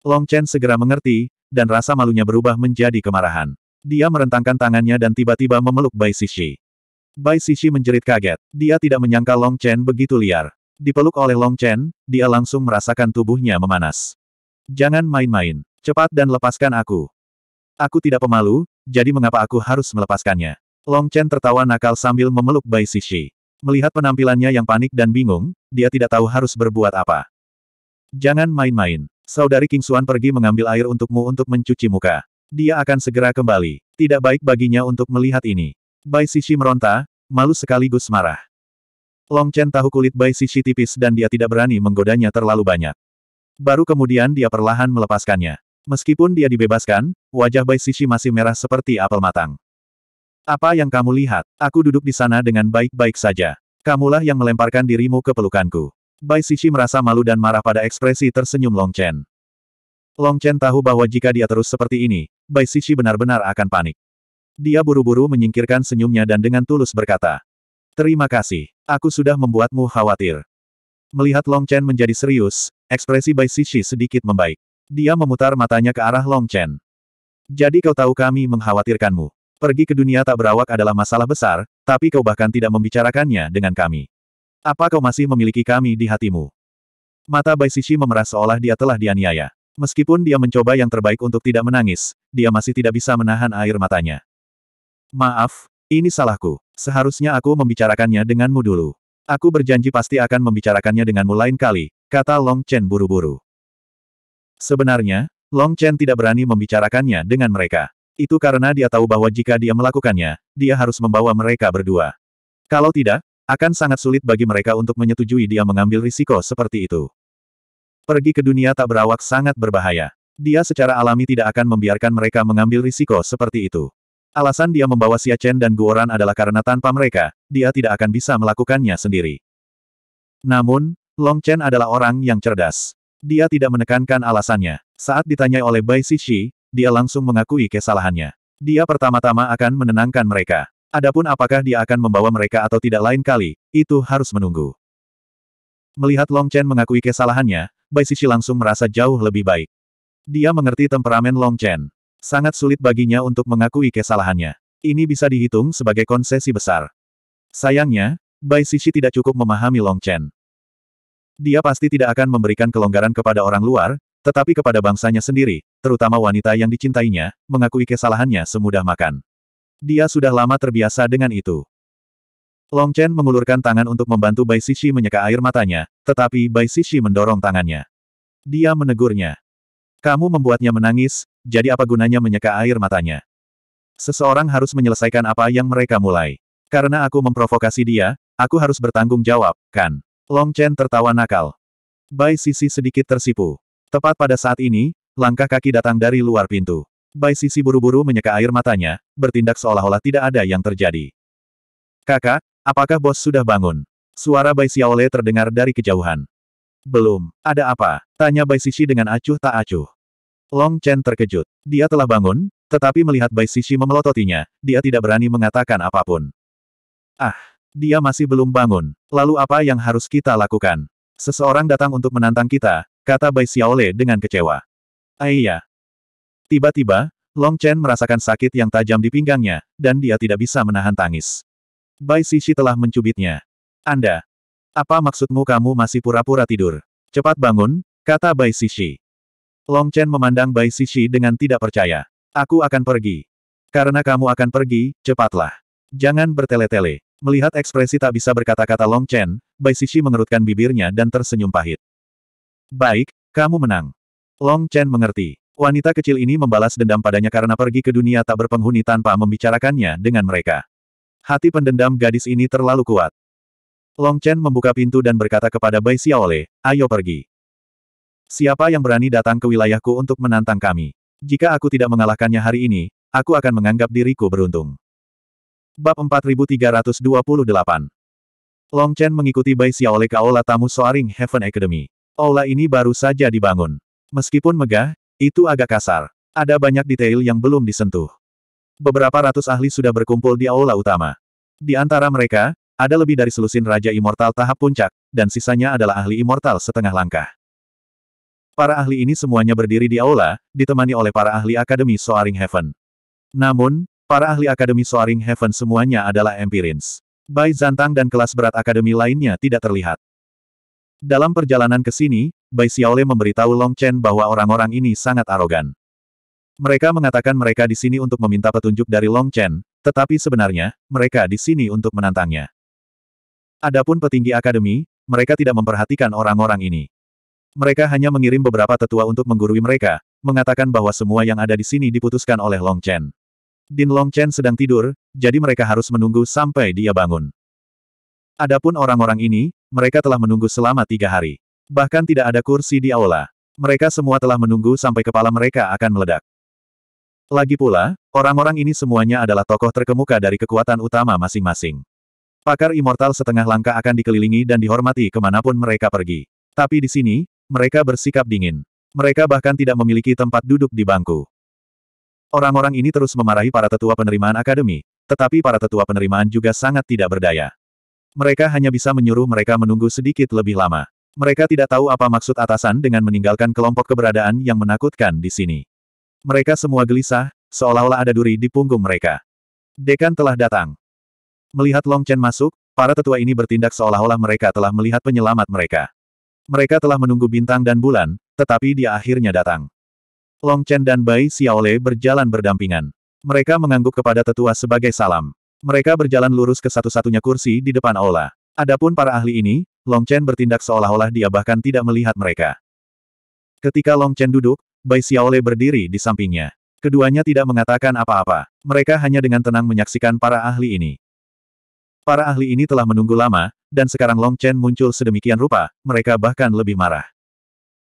Long Chen segera mengerti, dan rasa malunya berubah menjadi kemarahan. Dia merentangkan tangannya dan tiba-tiba memeluk Bai Sishi. Bai Sisi menjerit kaget. Dia tidak menyangka Long Chen begitu liar. Dipeluk oleh Long Chen, dia langsung merasakan tubuhnya memanas. Jangan main-main. Cepat dan lepaskan aku. Aku tidak pemalu, jadi mengapa aku harus melepaskannya? Long Chen tertawa nakal sambil memeluk Bai Sisi. Melihat penampilannya yang panik dan bingung, dia tidak tahu harus berbuat apa. Jangan main-main. Saudari King Xuan pergi mengambil air untukmu untuk mencuci muka. Dia akan segera kembali. Tidak baik baginya untuk melihat ini. Bai Sishi meronta, malu sekaligus marah. Long Chen tahu kulit Bai Sishi tipis dan dia tidak berani menggodanya terlalu banyak. Baru kemudian dia perlahan melepaskannya. Meskipun dia dibebaskan, wajah Bai Sishi masih merah seperti apel matang. Apa yang kamu lihat? Aku duduk di sana dengan baik-baik saja. Kamulah yang melemparkan dirimu ke pelukanku. Bai Sishi merasa malu dan marah pada ekspresi tersenyum Long Chen. Long Chen tahu bahwa jika dia terus seperti ini, Bai Sishi benar-benar akan panik. Dia buru-buru menyingkirkan senyumnya dan dengan tulus berkata, Terima kasih. Aku sudah membuatmu khawatir. Melihat Long Chen menjadi serius, ekspresi Bai Sishi sedikit membaik. Dia memutar matanya ke arah Long Chen. Jadi kau tahu kami mengkhawatirkanmu. Pergi ke dunia tak berawak adalah masalah besar, tapi kau bahkan tidak membicarakannya dengan kami. Apa kau masih memiliki kami di hatimu? Mata Bai Sishi memerah seolah dia telah dianiaya. Meskipun dia mencoba yang terbaik untuk tidak menangis, dia masih tidak bisa menahan air matanya. Maaf, ini salahku. Seharusnya aku membicarakannya denganmu dulu. Aku berjanji pasti akan membicarakannya denganmu lain kali, kata Long Chen buru-buru. Sebenarnya, Long Chen tidak berani membicarakannya dengan mereka. Itu karena dia tahu bahwa jika dia melakukannya, dia harus membawa mereka berdua. Kalau tidak, akan sangat sulit bagi mereka untuk menyetujui dia mengambil risiko seperti itu. Pergi ke dunia tak berawak sangat berbahaya. Dia secara alami tidak akan membiarkan mereka mengambil risiko seperti itu. Alasan dia membawa Xia Chen dan Guoran adalah karena tanpa mereka, dia tidak akan bisa melakukannya sendiri. Namun, Long Chen adalah orang yang cerdas. Dia tidak menekankan alasannya. Saat ditanya oleh Bai Sishi, dia langsung mengakui kesalahannya. Dia pertama-tama akan menenangkan mereka. Adapun apakah dia akan membawa mereka atau tidak lain kali, itu harus menunggu. Melihat Long Chen mengakui kesalahannya, Bai Sishi langsung merasa jauh lebih baik. Dia mengerti temperamen Long Chen. Sangat sulit baginya untuk mengakui kesalahannya. Ini bisa dihitung sebagai konsesi besar. Sayangnya, Bai Sisi tidak cukup memahami Long Chen. Dia pasti tidak akan memberikan kelonggaran kepada orang luar, tetapi kepada bangsanya sendiri, terutama wanita yang dicintainya, mengakui kesalahannya semudah makan. Dia sudah lama terbiasa dengan itu. Long Chen mengulurkan tangan untuk membantu Bai Sisi menyeka air matanya, tetapi Bai Sisi mendorong tangannya. Dia menegurnya. Kamu membuatnya menangis, jadi apa gunanya menyeka air matanya? Seseorang harus menyelesaikan apa yang mereka mulai. Karena aku memprovokasi dia, aku harus bertanggung jawab, kan? Long Chen tertawa nakal. Bai Sisi sedikit tersipu. Tepat pada saat ini, langkah kaki datang dari luar pintu. Bai Sisi buru-buru menyeka air matanya, bertindak seolah-olah tidak ada yang terjadi. Kakak, apakah bos sudah bangun? Suara Bai Xiaole terdengar dari kejauhan. Belum, ada apa? Tanya Bai Sisi dengan acuh tak acuh. Long Chen terkejut. Dia telah bangun, tetapi melihat Bai Sisi memelototinya, dia tidak berani mengatakan apapun. Ah, dia masih belum bangun. Lalu apa yang harus kita lakukan? Seseorang datang untuk menantang kita, kata Bai Xiaole dengan kecewa. Aiyah. Ah, Tiba-tiba, Long Chen merasakan sakit yang tajam di pinggangnya, dan dia tidak bisa menahan tangis. Bai Sisi telah mencubitnya. Anda. Apa maksudmu kamu masih pura-pura tidur? Cepat bangun, kata Bai Sisi. Long Chen memandang Bai Sisi dengan tidak percaya. Aku akan pergi. Karena kamu akan pergi, cepatlah. Jangan bertele-tele. Melihat ekspresi tak bisa berkata-kata Long Chen, Bai Sisi mengerutkan bibirnya dan tersenyum pahit. Baik, kamu menang. Long Chen mengerti. Wanita kecil ini membalas dendam padanya karena pergi ke dunia tak berpenghuni tanpa membicarakannya dengan mereka. Hati pendendam gadis ini terlalu kuat. Long Chen membuka pintu dan berkata kepada Bai Xiaole, ayo pergi. Siapa yang berani datang ke wilayahku untuk menantang kami? Jika aku tidak mengalahkannya hari ini, aku akan menganggap diriku beruntung. Bab 4328 Long Chen mengikuti Bai Xiaole ke Aula Tamu Soaring Heaven Academy. Aula ini baru saja dibangun. Meskipun megah, itu agak kasar. Ada banyak detail yang belum disentuh. Beberapa ratus ahli sudah berkumpul di Aula Utama. Di antara mereka, ada lebih dari selusin Raja Immortal tahap puncak, dan sisanya adalah ahli Immortal setengah langkah. Para ahli ini semuanya berdiri di aula, ditemani oleh para ahli Akademi Soaring Heaven. Namun, para ahli Akademi Soaring Heaven semuanya adalah Empirins. Bai Zantang dan kelas berat Akademi lainnya tidak terlihat. Dalam perjalanan ke sini, Bai Xiaole memberitahu Long Chen bahwa orang-orang ini sangat arogan. Mereka mengatakan mereka di sini untuk meminta petunjuk dari Long Chen, tetapi sebenarnya, mereka di sini untuk menantangnya. Adapun petinggi akademi, mereka tidak memperhatikan orang-orang ini. Mereka hanya mengirim beberapa tetua untuk menggurui mereka, mengatakan bahwa semua yang ada di sini diputuskan oleh Long Chen. Din Long Chen sedang tidur, jadi mereka harus menunggu sampai dia bangun. Adapun orang-orang ini, mereka telah menunggu selama tiga hari. Bahkan tidak ada kursi di aula. Mereka semua telah menunggu sampai kepala mereka akan meledak. Lagi pula, orang-orang ini semuanya adalah tokoh terkemuka dari kekuatan utama masing-masing. Pakar immortal setengah langkah akan dikelilingi dan dihormati kemanapun mereka pergi. Tapi di sini, mereka bersikap dingin. Mereka bahkan tidak memiliki tempat duduk di bangku. Orang-orang ini terus memarahi para tetua penerimaan akademi, tetapi para tetua penerimaan juga sangat tidak berdaya. Mereka hanya bisa menyuruh mereka menunggu sedikit lebih lama. Mereka tidak tahu apa maksud atasan dengan meninggalkan kelompok keberadaan yang menakutkan di sini. Mereka semua gelisah, seolah-olah ada duri di punggung mereka. Dekan telah datang. Melihat Long Chen masuk, para tetua ini bertindak seolah-olah mereka telah melihat penyelamat mereka. Mereka telah menunggu bintang dan bulan, tetapi dia akhirnya datang. Long Chen dan Bai Xiaole berjalan berdampingan. Mereka mengangguk kepada tetua sebagai salam. Mereka berjalan lurus ke satu-satunya kursi di depan aula. Adapun para ahli ini, Long Chen bertindak seolah-olah dia bahkan tidak melihat mereka. Ketika Long Chen duduk, Bai Xiaole berdiri di sampingnya. Keduanya tidak mengatakan apa-apa. Mereka hanya dengan tenang menyaksikan para ahli ini. Para ahli ini telah menunggu lama, dan sekarang Long Chen muncul sedemikian rupa, mereka bahkan lebih marah.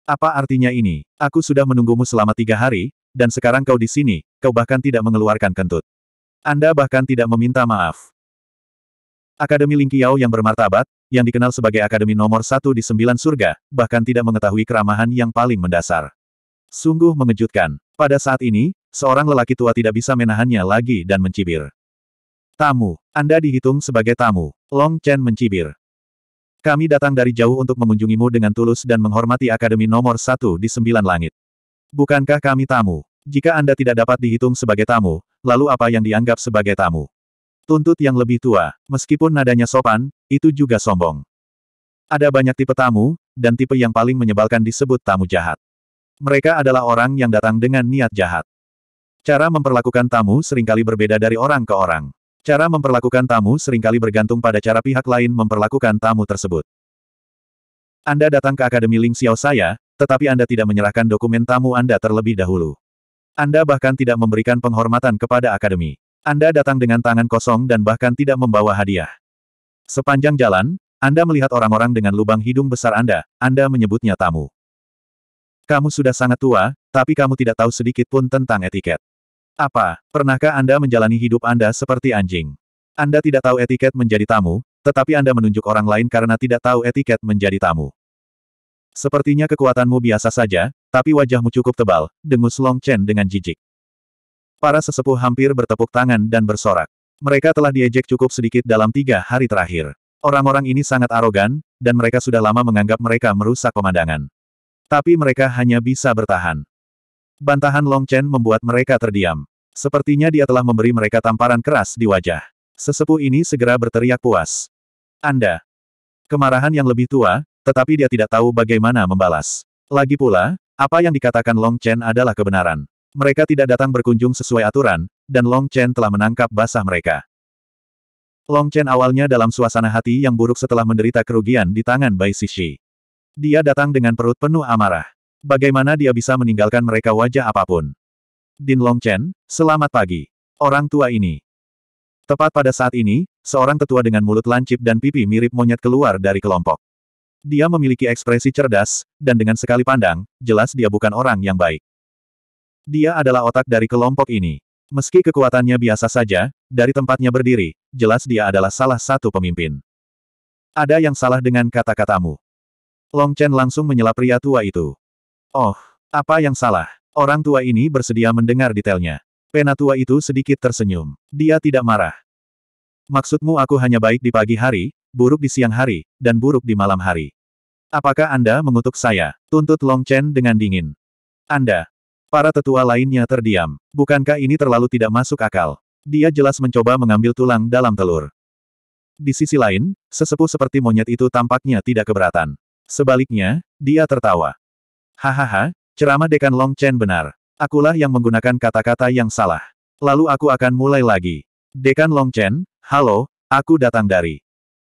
Apa artinya ini? Aku sudah menunggumu selama tiga hari, dan sekarang kau di sini, kau bahkan tidak mengeluarkan kentut. Anda bahkan tidak meminta maaf. Akademi Lingqiao yang bermartabat, yang dikenal sebagai akademi nomor satu di sembilan surga, bahkan tidak mengetahui keramahan yang paling mendasar. Sungguh mengejutkan. Pada saat ini, seorang lelaki tua tidak bisa menahannya lagi dan mencibir. Tamu, Anda dihitung sebagai tamu. Long Chen mencibir. Kami datang dari jauh untuk mengunjungimu dengan tulus dan menghormati Akademi nomor satu di sembilan langit. Bukankah kami tamu? Jika Anda tidak dapat dihitung sebagai tamu, lalu apa yang dianggap sebagai tamu? Tuntut yang lebih tua, meskipun nadanya sopan, itu juga sombong. Ada banyak tipe tamu, dan tipe yang paling menyebalkan disebut tamu jahat. Mereka adalah orang yang datang dengan niat jahat. Cara memperlakukan tamu seringkali berbeda dari orang ke orang. Cara memperlakukan tamu seringkali bergantung pada cara pihak lain memperlakukan tamu tersebut. Anda datang ke Akademi Ling Xiao saya, tetapi Anda tidak menyerahkan dokumen tamu Anda terlebih dahulu. Anda bahkan tidak memberikan penghormatan kepada Akademi. Anda datang dengan tangan kosong dan bahkan tidak membawa hadiah. Sepanjang jalan, Anda melihat orang-orang dengan lubang hidung besar Anda, Anda menyebutnya tamu. Kamu sudah sangat tua, tapi kamu tidak tahu sedikit pun tentang etiket. Apa, pernahkah Anda menjalani hidup Anda seperti anjing? Anda tidak tahu etiket menjadi tamu, tetapi Anda menunjuk orang lain karena tidak tahu etiket menjadi tamu. Sepertinya kekuatanmu biasa saja, tapi wajahmu cukup tebal, dengus Long Chen dengan jijik. Para sesepuh hampir bertepuk tangan dan bersorak. Mereka telah diejek cukup sedikit dalam tiga hari terakhir. Orang-orang ini sangat arogan, dan mereka sudah lama menganggap mereka merusak pemandangan. Tapi mereka hanya bisa bertahan. Bantahan Long Chen membuat mereka terdiam. Sepertinya dia telah memberi mereka tamparan keras di wajah. Sesepuh ini segera berteriak puas. Anda. Kemarahan yang lebih tua, tetapi dia tidak tahu bagaimana membalas. Lagi pula, apa yang dikatakan Long Chen adalah kebenaran. Mereka tidak datang berkunjung sesuai aturan, dan Long Chen telah menangkap basah mereka. Long Chen awalnya dalam suasana hati yang buruk setelah menderita kerugian di tangan Bai Sishi. Dia datang dengan perut penuh amarah. Bagaimana dia bisa meninggalkan mereka wajah apapun? Din Longchen, selamat pagi. Orang tua ini. Tepat pada saat ini, seorang tetua dengan mulut lancip dan pipi mirip monyet keluar dari kelompok. Dia memiliki ekspresi cerdas, dan dengan sekali pandang, jelas dia bukan orang yang baik. Dia adalah otak dari kelompok ini. Meski kekuatannya biasa saja, dari tempatnya berdiri, jelas dia adalah salah satu pemimpin. Ada yang salah dengan kata-katamu. Long Chen langsung menyela pria tua itu. Oh, apa yang salah? Orang tua ini bersedia mendengar detailnya. Penatua itu sedikit tersenyum. Dia tidak marah. Maksudmu aku hanya baik di pagi hari, buruk di siang hari, dan buruk di malam hari. Apakah Anda mengutuk saya? Tuntut Long Chen dengan dingin. Anda. Para tetua lainnya terdiam. Bukankah ini terlalu tidak masuk akal? Dia jelas mencoba mengambil tulang dalam telur. Di sisi lain, sesepuh seperti monyet itu tampaknya tidak keberatan. Sebaliknya, dia tertawa. Hahaha, ceramah dekan Long Chen benar. Akulah yang menggunakan kata-kata yang salah. Lalu aku akan mulai lagi. Dekan Long Chen, halo, aku datang dari.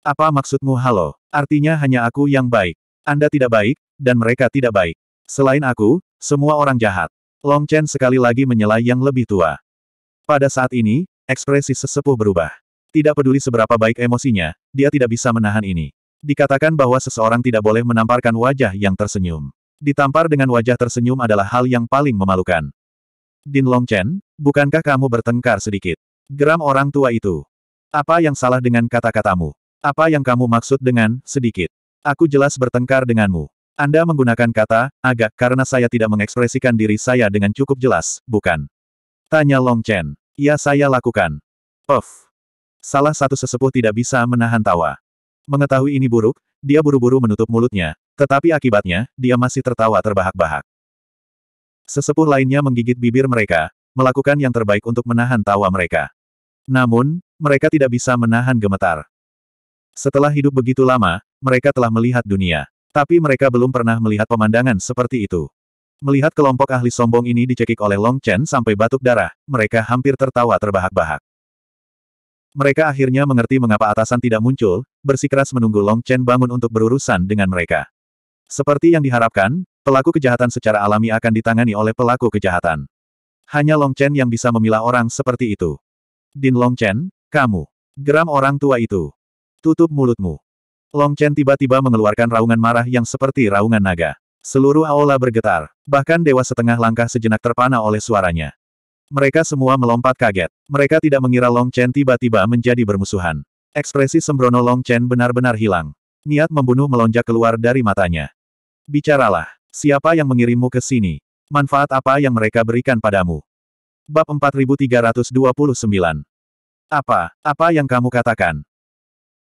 Apa maksudmu halo? Artinya hanya aku yang baik. Anda tidak baik, dan mereka tidak baik. Selain aku, semua orang jahat. Long Chen sekali lagi menyela yang lebih tua. Pada saat ini, ekspresi sesepuh berubah. Tidak peduli seberapa baik emosinya, dia tidak bisa menahan ini. Dikatakan bahwa seseorang tidak boleh menamparkan wajah yang tersenyum. Ditampar dengan wajah tersenyum adalah hal yang paling memalukan. Din Longchen, bukankah kamu bertengkar sedikit? Geram orang tua itu. Apa yang salah dengan kata-katamu? Apa yang kamu maksud dengan sedikit? Aku jelas bertengkar denganmu. Anda menggunakan kata, agak, karena saya tidak mengekspresikan diri saya dengan cukup jelas, bukan? Tanya Long Chen. Ya saya lakukan. Puff. Salah satu sesepuh tidak bisa menahan tawa. Mengetahui ini buruk, dia buru-buru menutup mulutnya, tetapi akibatnya, dia masih tertawa terbahak-bahak. Sesepuh lainnya menggigit bibir mereka, melakukan yang terbaik untuk menahan tawa mereka. Namun, mereka tidak bisa menahan gemetar. Setelah hidup begitu lama, mereka telah melihat dunia. Tapi mereka belum pernah melihat pemandangan seperti itu. Melihat kelompok ahli sombong ini dicekik oleh Long Chen sampai batuk darah, mereka hampir tertawa terbahak-bahak. Mereka akhirnya mengerti mengapa atasan tidak muncul, bersikeras menunggu Long Chen bangun untuk berurusan dengan mereka. Seperti yang diharapkan, pelaku kejahatan secara alami akan ditangani oleh pelaku kejahatan. Hanya Long Chen yang bisa memilah orang seperti itu. Din Long Chen, kamu. Geram orang tua itu. Tutup mulutmu. Long Chen tiba-tiba mengeluarkan raungan marah yang seperti raungan naga. Seluruh aula bergetar. Bahkan dewa setengah langkah sejenak terpana oleh suaranya. Mereka semua melompat kaget. Mereka tidak mengira Long Chen tiba-tiba menjadi bermusuhan. Ekspresi sembrono Long Chen benar-benar hilang. Niat membunuh melonjak keluar dari matanya. Bicaralah, siapa yang mengirimmu ke sini? Manfaat apa yang mereka berikan padamu? Bab 4329. Apa, apa yang kamu katakan?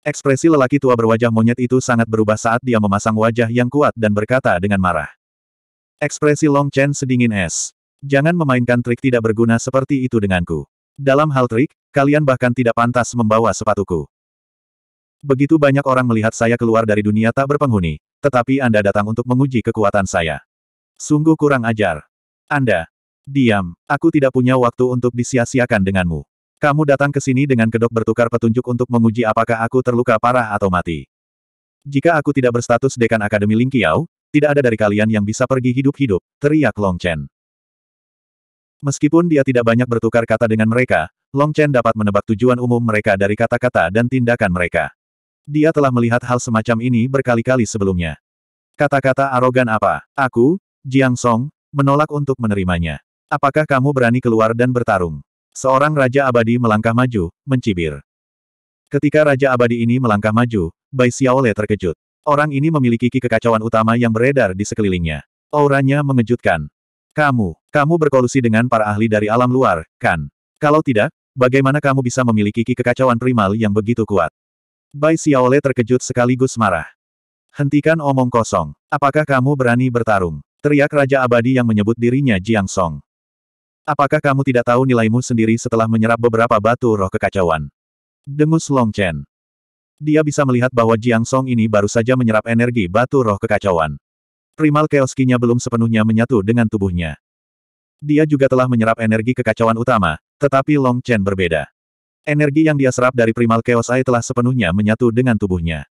Ekspresi lelaki tua berwajah monyet itu sangat berubah saat dia memasang wajah yang kuat dan berkata dengan marah. Ekspresi Long Chen sedingin es. Jangan memainkan trik tidak berguna seperti itu denganku. Dalam hal trik, kalian bahkan tidak pantas membawa sepatuku. Begitu banyak orang melihat saya keluar dari dunia tak berpenghuni, tetapi Anda datang untuk menguji kekuatan saya. Sungguh kurang ajar. Anda. Diam, aku tidak punya waktu untuk disia-siakan denganmu. Kamu datang ke sini dengan kedok bertukar petunjuk untuk menguji apakah aku terluka parah atau mati. Jika aku tidak berstatus dekan Akademi Lingqiao, tidak ada dari kalian yang bisa pergi hidup-hidup, teriak Long Chen. Meskipun dia tidak banyak bertukar kata dengan mereka, Long Chen dapat menebak tujuan umum mereka dari kata-kata dan tindakan mereka. Dia telah melihat hal semacam ini berkali-kali sebelumnya. Kata-kata arogan apa? Aku, Jiang Song, menolak untuk menerimanya. Apakah kamu berani keluar dan bertarung? Seorang Raja Abadi melangkah maju, mencibir. Ketika Raja Abadi ini melangkah maju, Bai Xiaole terkejut. Orang ini memiliki kekacauan utama yang beredar di sekelilingnya. Auranya mengejutkan. Kamu, kamu berkolusi dengan para ahli dari alam luar, kan? Kalau tidak, bagaimana kamu bisa memiliki kekacauan primal yang begitu kuat? Bai Xiaole terkejut sekaligus marah. Hentikan omong kosong. Apakah kamu berani bertarung? Teriak Raja Abadi yang menyebut dirinya Jiang Song. Apakah kamu tidak tahu nilaimu sendiri setelah menyerap beberapa batu roh kekacauan? Dengus Long Chen. Dia bisa melihat bahwa Jiang Song ini baru saja menyerap energi batu roh kekacauan. Primal keoskinya belum sepenuhnya menyatu dengan tubuhnya. Dia juga telah menyerap energi kekacauan utama, tetapi Long Chen berbeda. Energi yang dia serap dari primal chaos eye telah sepenuhnya menyatu dengan tubuhnya.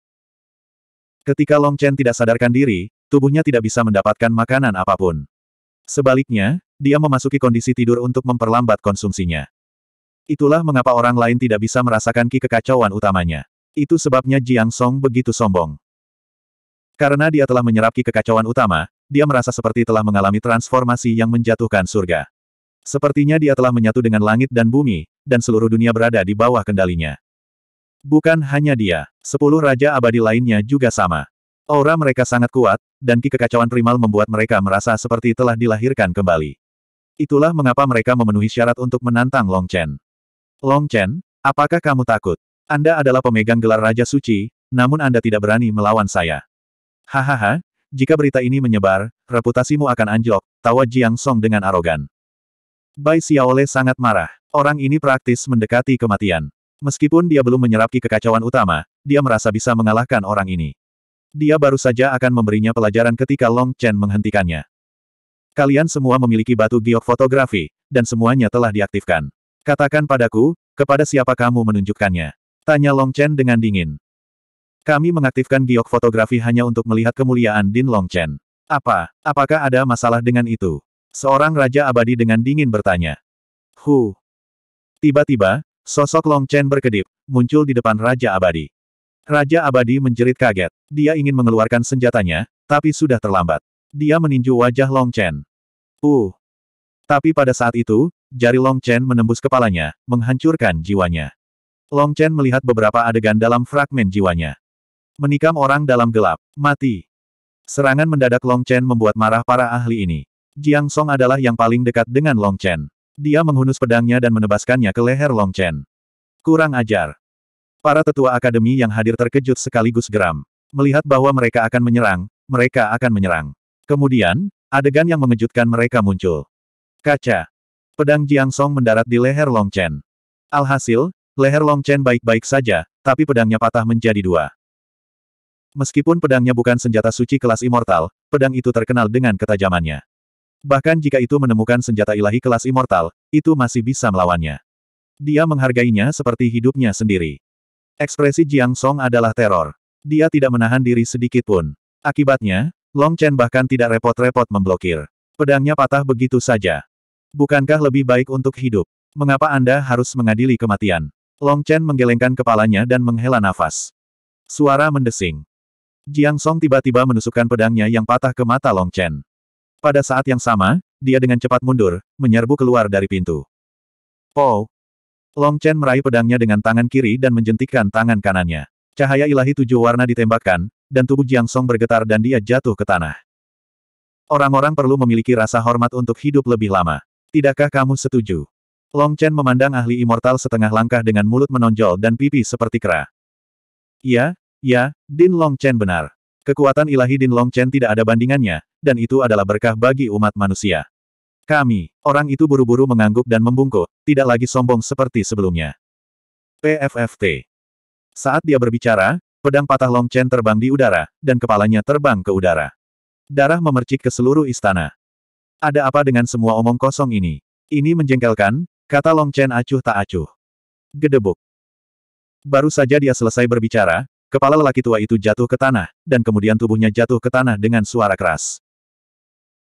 Ketika Long Chen tidak sadarkan diri, tubuhnya tidak bisa mendapatkan makanan apapun. Sebaliknya, dia memasuki kondisi tidur untuk memperlambat konsumsinya. Itulah mengapa orang lain tidak bisa merasakan ki kekacauan utamanya. Itu sebabnya Jiang Song begitu sombong. Karena dia telah menyerap ki kekacauan utama, dia merasa seperti telah mengalami transformasi yang menjatuhkan surga. Sepertinya dia telah menyatu dengan langit dan bumi, dan seluruh dunia berada di bawah kendalinya. Bukan hanya dia, sepuluh raja abadi lainnya juga sama. Aura mereka sangat kuat, dan ki kekacauan primal membuat mereka merasa seperti telah dilahirkan kembali. Itulah mengapa mereka memenuhi syarat untuk menantang Long Chen. Long Chen, apakah kamu takut? Anda adalah pemegang gelar Raja Suci, namun Anda tidak berani melawan saya. Hahaha, jika berita ini menyebar, reputasimu akan anjlok, tawa Jiang Song dengan arogan. Bai Xiaole sangat marah. Orang ini praktis mendekati kematian. Meskipun dia belum menyerap kekacauan utama, dia merasa bisa mengalahkan orang ini. Dia baru saja akan memberinya pelajaran ketika Long Chen menghentikannya. Kalian semua memiliki batu giok fotografi, dan semuanya telah diaktifkan. Katakan padaku, kepada siapa kamu menunjukkannya. Tanya Long Chen dengan dingin. Kami mengaktifkan giok fotografi hanya untuk melihat kemuliaan Din Long Chen. Apa, apakah ada masalah dengan itu? Seorang Raja Abadi dengan dingin bertanya. Hu. Tiba-tiba, sosok Long Chen berkedip, muncul di depan Raja Abadi. Raja Abadi menjerit kaget. Dia ingin mengeluarkan senjatanya, tapi sudah terlambat. Dia meninju wajah Long Chen. Uh. Tapi pada saat itu, jari Long Chen menembus kepalanya, menghancurkan jiwanya. Long Chen melihat beberapa adegan dalam fragmen jiwanya. Menikam orang dalam gelap, mati. Serangan mendadak Long Chen membuat marah para ahli ini. Jiang Song adalah yang paling dekat dengan Long Chen. Dia menghunus pedangnya dan menebaskannya ke leher Long Chen. Kurang ajar. Para tetua akademi yang hadir terkejut sekaligus geram. Melihat bahwa mereka akan menyerang, mereka akan menyerang. Kemudian, adegan yang mengejutkan mereka muncul. Kaca. Pedang Jiang Song mendarat di leher Long Chen. Alhasil, leher Long Chen baik-baik saja, tapi pedangnya patah menjadi dua. Meskipun pedangnya bukan senjata suci kelas immortal, pedang itu terkenal dengan ketajamannya. Bahkan jika itu menemukan senjata ilahi kelas immortal, itu masih bisa melawannya. Dia menghargainya seperti hidupnya sendiri. Ekspresi Jiang Song adalah teror. Dia tidak menahan diri sedikit pun. Akibatnya, Long Chen bahkan tidak repot-repot memblokir. Pedangnya patah begitu saja. Bukankah lebih baik untuk hidup? Mengapa Anda harus mengadili kematian? Long Chen menggelengkan kepalanya dan menghela nafas. Suara mendesing. Jiang Song tiba-tiba menusukkan pedangnya yang patah ke mata Long Chen. Pada saat yang sama, dia dengan cepat mundur, menyerbu keluar dari pintu. Oh, Long Chen meraih pedangnya dengan tangan kiri dan menjentikkan tangan kanannya. Cahaya ilahi tujuh warna ditembakkan, dan tubuh Jiang Song bergetar dan dia jatuh ke tanah. Orang-orang perlu memiliki rasa hormat untuk hidup lebih lama. Tidakkah kamu setuju? Long Chen memandang ahli immortal setengah langkah dengan mulut menonjol dan pipi seperti kera. Ya, ya, Din Long Chen benar. Kekuatan ilahi Din Long Chen tidak ada bandingannya, dan itu adalah berkah bagi umat manusia. Kami, orang itu buru-buru mengangguk dan membungkuk, tidak lagi sombong seperti sebelumnya. PFFT. Saat dia berbicara, pedang patah Long Chen terbang di udara, dan kepalanya terbang ke udara. Darah memercik ke seluruh istana. Ada apa dengan semua omong kosong ini? Ini menjengkelkan, kata Long Chen acuh tak acuh. Gedebuk. Baru saja dia selesai berbicara, Kepala lelaki tua itu jatuh ke tanah, dan kemudian tubuhnya jatuh ke tanah dengan suara keras.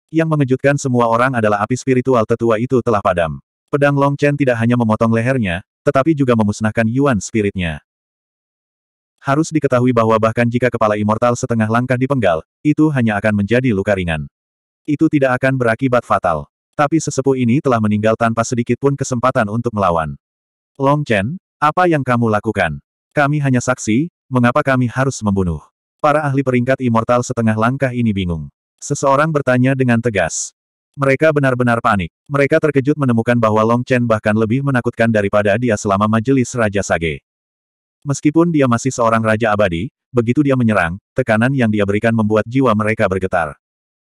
Yang mengejutkan semua orang adalah api spiritual tetua itu telah padam. Pedang Long Chen tidak hanya memotong lehernya, tetapi juga memusnahkan Yuan spiritnya. Harus diketahui bahwa bahkan jika kepala immortal setengah langkah dipenggal, itu hanya akan menjadi luka ringan. Itu tidak akan berakibat fatal. Tapi sesepuh ini telah meninggal tanpa sedikit pun kesempatan untuk melawan. Long Chen, apa yang kamu lakukan? Kami hanya saksi, Mengapa kami harus membunuh? Para ahli peringkat immortal setengah langkah ini bingung. Seseorang bertanya dengan tegas. Mereka benar-benar panik. Mereka terkejut menemukan bahwa Long Chen bahkan lebih menakutkan daripada dia selama majelis Raja Sage. Meskipun dia masih seorang Raja Abadi, begitu dia menyerang, tekanan yang dia berikan membuat jiwa mereka bergetar.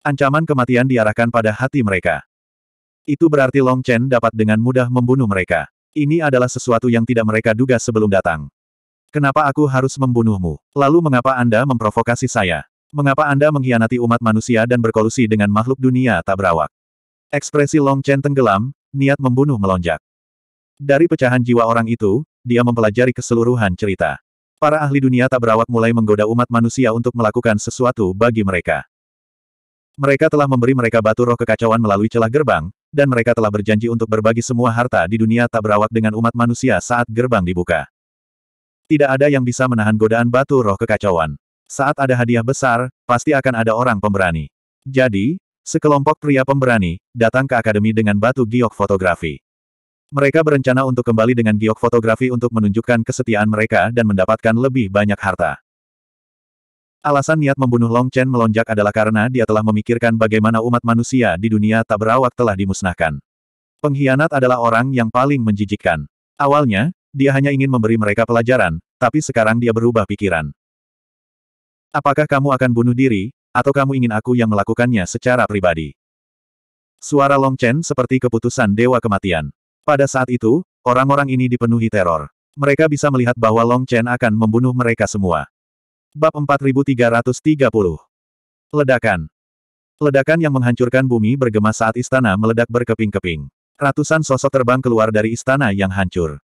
Ancaman kematian diarahkan pada hati mereka. Itu berarti Long Chen dapat dengan mudah membunuh mereka. Ini adalah sesuatu yang tidak mereka duga sebelum datang. Kenapa aku harus membunuhmu? Lalu mengapa Anda memprovokasi saya? Mengapa Anda mengkhianati umat manusia dan berkolusi dengan makhluk dunia tak berawak? Ekspresi Long Chen tenggelam, niat membunuh melonjak. Dari pecahan jiwa orang itu, dia mempelajari keseluruhan cerita. Para ahli dunia tak berawak mulai menggoda umat manusia untuk melakukan sesuatu bagi mereka. Mereka telah memberi mereka batu roh kekacauan melalui celah gerbang, dan mereka telah berjanji untuk berbagi semua harta di dunia tak berawak dengan umat manusia saat gerbang dibuka. Tidak ada yang bisa menahan godaan batu roh kekacauan. Saat ada hadiah besar, pasti akan ada orang pemberani. Jadi, sekelompok pria pemberani, datang ke akademi dengan batu giok fotografi. Mereka berencana untuk kembali dengan giok fotografi untuk menunjukkan kesetiaan mereka dan mendapatkan lebih banyak harta. Alasan niat membunuh Long Chen melonjak adalah karena dia telah memikirkan bagaimana umat manusia di dunia tak berawak telah dimusnahkan. Pengkhianat adalah orang yang paling menjijikkan. Awalnya, dia hanya ingin memberi mereka pelajaran, tapi sekarang dia berubah pikiran. Apakah kamu akan bunuh diri, atau kamu ingin aku yang melakukannya secara pribadi? Suara Long Chen seperti keputusan Dewa Kematian. Pada saat itu, orang-orang ini dipenuhi teror. Mereka bisa melihat bahwa Long Chen akan membunuh mereka semua. Bab 4330 Ledakan Ledakan yang menghancurkan bumi bergema saat istana meledak berkeping-keping. Ratusan sosok terbang keluar dari istana yang hancur.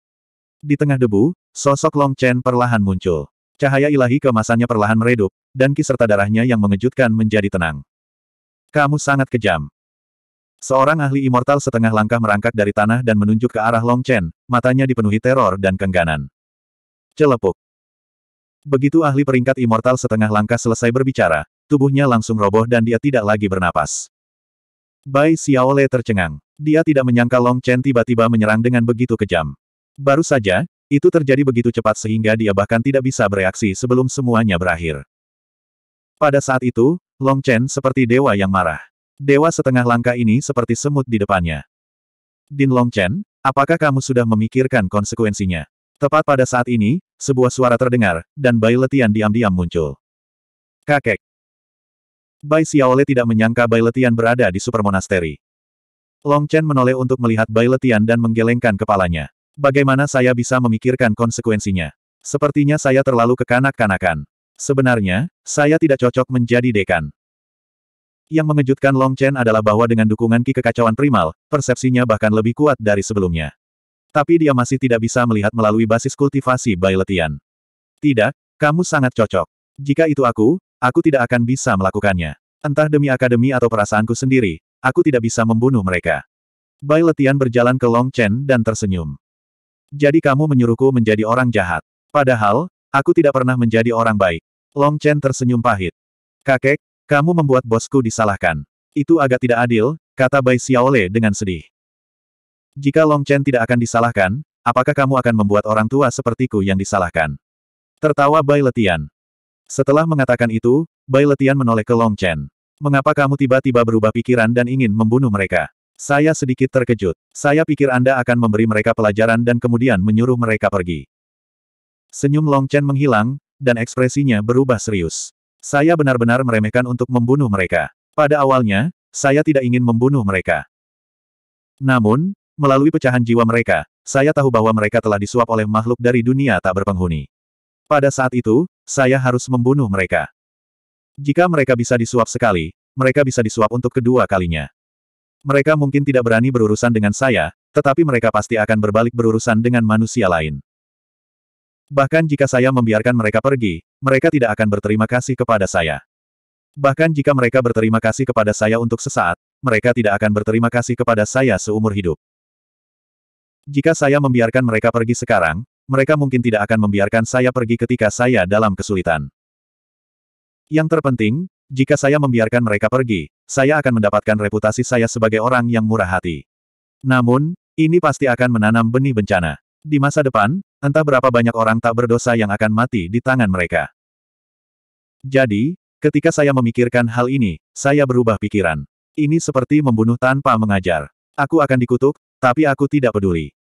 Di tengah debu, sosok Long Chen perlahan muncul. Cahaya ilahi kemasannya perlahan meredup, dan ki serta darahnya yang mengejutkan menjadi tenang. Kamu sangat kejam. Seorang ahli immortal setengah langkah merangkak dari tanah dan menunjuk ke arah Long Chen, matanya dipenuhi teror dan kengganan. Celepuk. Begitu ahli peringkat immortal setengah langkah selesai berbicara, tubuhnya langsung roboh dan dia tidak lagi bernapas. Bai Xiaole tercengang. Dia tidak menyangka Long Chen tiba-tiba menyerang dengan begitu kejam. Baru saja, itu terjadi begitu cepat sehingga dia bahkan tidak bisa bereaksi sebelum semuanya berakhir. Pada saat itu, Long Chen seperti dewa yang marah. Dewa setengah langkah ini seperti semut di depannya. Din Long Chen, apakah kamu sudah memikirkan konsekuensinya? Tepat pada saat ini, sebuah suara terdengar, dan Bai Letian diam-diam muncul. Kakek. Bai Xiaole tidak menyangka Bai Letian berada di Supermonasteri. Long Chen menoleh untuk melihat Bai Letian dan menggelengkan kepalanya. Bagaimana saya bisa memikirkan konsekuensinya? Sepertinya saya terlalu kekanak-kanakan. Sebenarnya, saya tidak cocok menjadi dekan. Yang mengejutkan Long Chen adalah bahwa dengan dukungan Ki Kekacauan Primal, persepsinya bahkan lebih kuat dari sebelumnya. Tapi dia masih tidak bisa melihat melalui basis kultivasi Bailetian. Tidak, kamu sangat cocok. Jika itu aku, aku tidak akan bisa melakukannya. Entah demi akademi atau perasaanku sendiri, aku tidak bisa membunuh mereka. Bailetian berjalan ke Long Chen dan tersenyum. Jadi kamu menyuruhku menjadi orang jahat. Padahal, aku tidak pernah menjadi orang baik. Long Chen tersenyum pahit. Kakek, kamu membuat bosku disalahkan. Itu agak tidak adil, kata Bai Xiaole dengan sedih. Jika Long Chen tidak akan disalahkan, apakah kamu akan membuat orang tua sepertiku yang disalahkan? Tertawa Bai Letian. Setelah mengatakan itu, Bai Letian menoleh ke Long Chen. Mengapa kamu tiba-tiba berubah pikiran dan ingin membunuh mereka? Saya sedikit terkejut. Saya pikir Anda akan memberi mereka pelajaran dan kemudian menyuruh mereka pergi. Senyum Long Chen menghilang, dan ekspresinya berubah serius. Saya benar-benar meremehkan untuk membunuh mereka. Pada awalnya, saya tidak ingin membunuh mereka. Namun, melalui pecahan jiwa mereka, saya tahu bahwa mereka telah disuap oleh makhluk dari dunia tak berpenghuni. Pada saat itu, saya harus membunuh mereka. Jika mereka bisa disuap sekali, mereka bisa disuap untuk kedua kalinya. Mereka mungkin tidak berani berurusan dengan saya, tetapi mereka pasti akan berbalik berurusan dengan manusia lain. Bahkan jika saya membiarkan mereka pergi, mereka tidak akan berterima kasih kepada saya. Bahkan jika mereka berterima kasih kepada saya untuk sesaat, mereka tidak akan berterima kasih kepada saya seumur hidup. Jika saya membiarkan mereka pergi sekarang, mereka mungkin tidak akan membiarkan saya pergi ketika saya dalam kesulitan. Yang terpenting, jika saya membiarkan mereka pergi, saya akan mendapatkan reputasi saya sebagai orang yang murah hati. Namun, ini pasti akan menanam benih bencana. Di masa depan, entah berapa banyak orang tak berdosa yang akan mati di tangan mereka. Jadi, ketika saya memikirkan hal ini, saya berubah pikiran. Ini seperti membunuh tanpa mengajar. Aku akan dikutuk, tapi aku tidak peduli.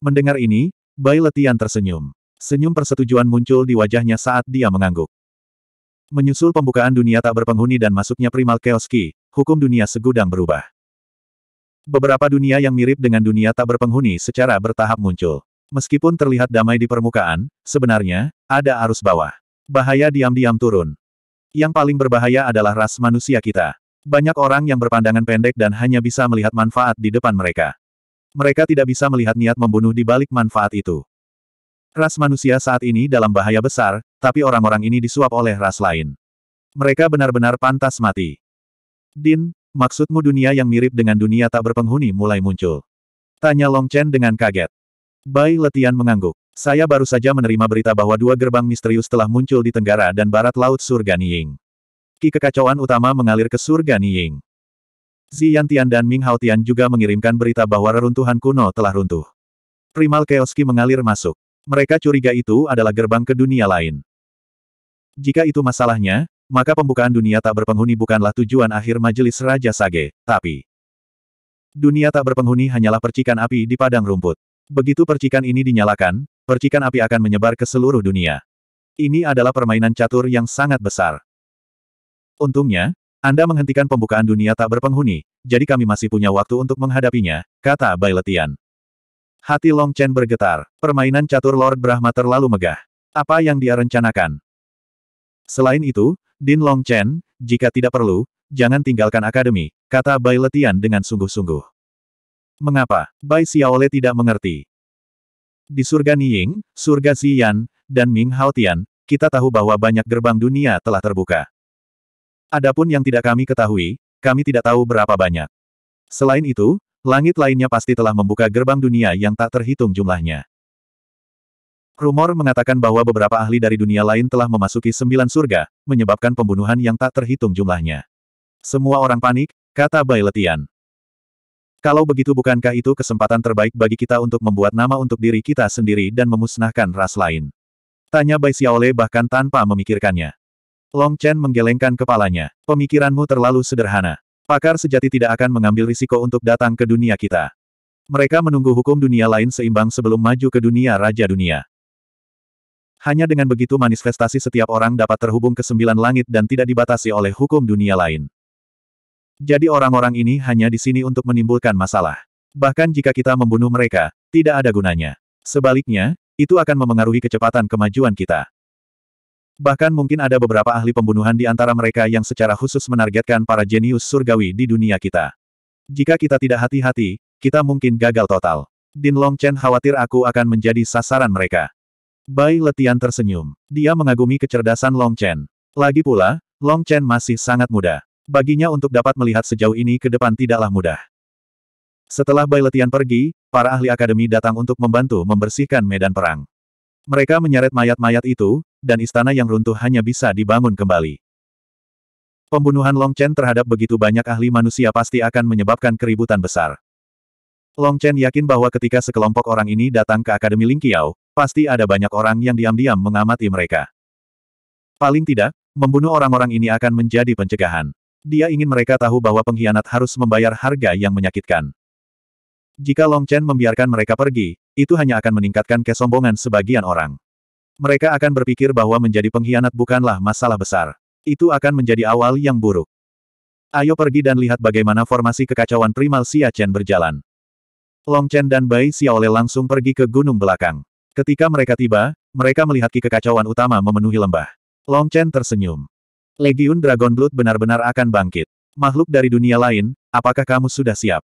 Mendengar ini, Bai Letian tersenyum. Senyum persetujuan muncul di wajahnya saat dia mengangguk. Menyusul pembukaan dunia tak berpenghuni dan masuknya primal key, hukum dunia segudang berubah. Beberapa dunia yang mirip dengan dunia tak berpenghuni secara bertahap muncul. Meskipun terlihat damai di permukaan, sebenarnya, ada arus bawah. Bahaya diam-diam turun. Yang paling berbahaya adalah ras manusia kita. Banyak orang yang berpandangan pendek dan hanya bisa melihat manfaat di depan mereka. Mereka tidak bisa melihat niat membunuh di balik manfaat itu. Ras manusia saat ini dalam bahaya besar, tapi orang-orang ini disuap oleh ras lain. Mereka benar-benar pantas mati. Din, maksudmu dunia yang mirip dengan dunia tak berpenghuni mulai muncul? Tanya Long Chen dengan kaget. Bai Letian mengangguk. Saya baru saja menerima berita bahwa dua gerbang misterius telah muncul di Tenggara dan Barat Laut Surga Niying. Ki kekacauan utama mengalir ke Surga Niying. Ziyan Tian dan Ming Haotian juga mengirimkan berita bahwa reruntuhan kuno telah runtuh. Primal Keoski mengalir masuk. Mereka curiga itu adalah gerbang ke dunia lain. Jika itu masalahnya, maka pembukaan dunia tak berpenghuni bukanlah tujuan akhir majelis Raja Sage, tapi dunia tak berpenghuni hanyalah percikan api di padang rumput. Begitu percikan ini dinyalakan, percikan api akan menyebar ke seluruh dunia. Ini adalah permainan catur yang sangat besar. Untungnya, Anda menghentikan pembukaan dunia tak berpenghuni, jadi kami masih punya waktu untuk menghadapinya, kata Bai Letian. Hati Long Chen bergetar. Permainan catur Lord Brahma terlalu megah. Apa yang dia rencanakan? Selain itu, Din Long Chen, jika tidak perlu, jangan tinggalkan akademi, kata Bai Letian dengan sungguh-sungguh. Mengapa? Bai Xiaole tidak mengerti. Di surga Niying, surga Xiyan, dan Ming Haotian, kita tahu bahwa banyak gerbang dunia telah terbuka. Adapun yang tidak kami ketahui, kami tidak tahu berapa banyak. Selain itu, langit lainnya pasti telah membuka gerbang dunia yang tak terhitung jumlahnya. Krumor mengatakan bahwa beberapa ahli dari dunia lain telah memasuki sembilan surga, menyebabkan pembunuhan yang tak terhitung jumlahnya. Semua orang panik, kata Bai Letian. Kalau begitu bukankah itu kesempatan terbaik bagi kita untuk membuat nama untuk diri kita sendiri dan memusnahkan ras lain? Tanya Bai Xiaole bahkan tanpa memikirkannya. Long Chen menggelengkan kepalanya. Pemikiranmu terlalu sederhana. Pakar sejati tidak akan mengambil risiko untuk datang ke dunia kita. Mereka menunggu hukum dunia lain seimbang sebelum maju ke dunia Raja Dunia. Hanya dengan begitu manifestasi setiap orang dapat terhubung ke sembilan langit dan tidak dibatasi oleh hukum dunia lain. Jadi orang-orang ini hanya di sini untuk menimbulkan masalah. Bahkan jika kita membunuh mereka, tidak ada gunanya. Sebaliknya, itu akan memengaruhi kecepatan kemajuan kita. Bahkan mungkin ada beberapa ahli pembunuhan di antara mereka yang secara khusus menargetkan para jenius surgawi di dunia kita. Jika kita tidak hati-hati, kita mungkin gagal total. Din Long Chen khawatir aku akan menjadi sasaran mereka. Bai Letian tersenyum. Dia mengagumi kecerdasan Long Chen. Lagi pula, Long Chen masih sangat muda. Baginya untuk dapat melihat sejauh ini ke depan tidaklah mudah. Setelah Bai Letian pergi, para ahli akademi datang untuk membantu membersihkan medan perang. Mereka menyeret mayat-mayat itu, dan istana yang runtuh hanya bisa dibangun kembali. Pembunuhan Long Chen terhadap begitu banyak ahli manusia pasti akan menyebabkan keributan besar. Long Chen yakin bahwa ketika sekelompok orang ini datang ke Akademi Ling Qiao. Pasti ada banyak orang yang diam-diam mengamati mereka. Paling tidak, membunuh orang-orang ini akan menjadi pencegahan. Dia ingin mereka tahu bahwa pengkhianat harus membayar harga yang menyakitkan. Jika Long Chen membiarkan mereka pergi, itu hanya akan meningkatkan kesombongan sebagian orang. Mereka akan berpikir bahwa menjadi pengkhianat bukanlah masalah besar. Itu akan menjadi awal yang buruk. Ayo pergi dan lihat bagaimana formasi kekacauan primal Xia Chen berjalan. Long Chen dan Bai Xiaole langsung pergi ke gunung belakang. Ketika mereka tiba, mereka melihat ki kekacauan utama memenuhi lembah. Long Chen tersenyum. Legiun Dragon Blood benar-benar akan bangkit. Makhluk dari dunia lain, apakah kamu sudah siap?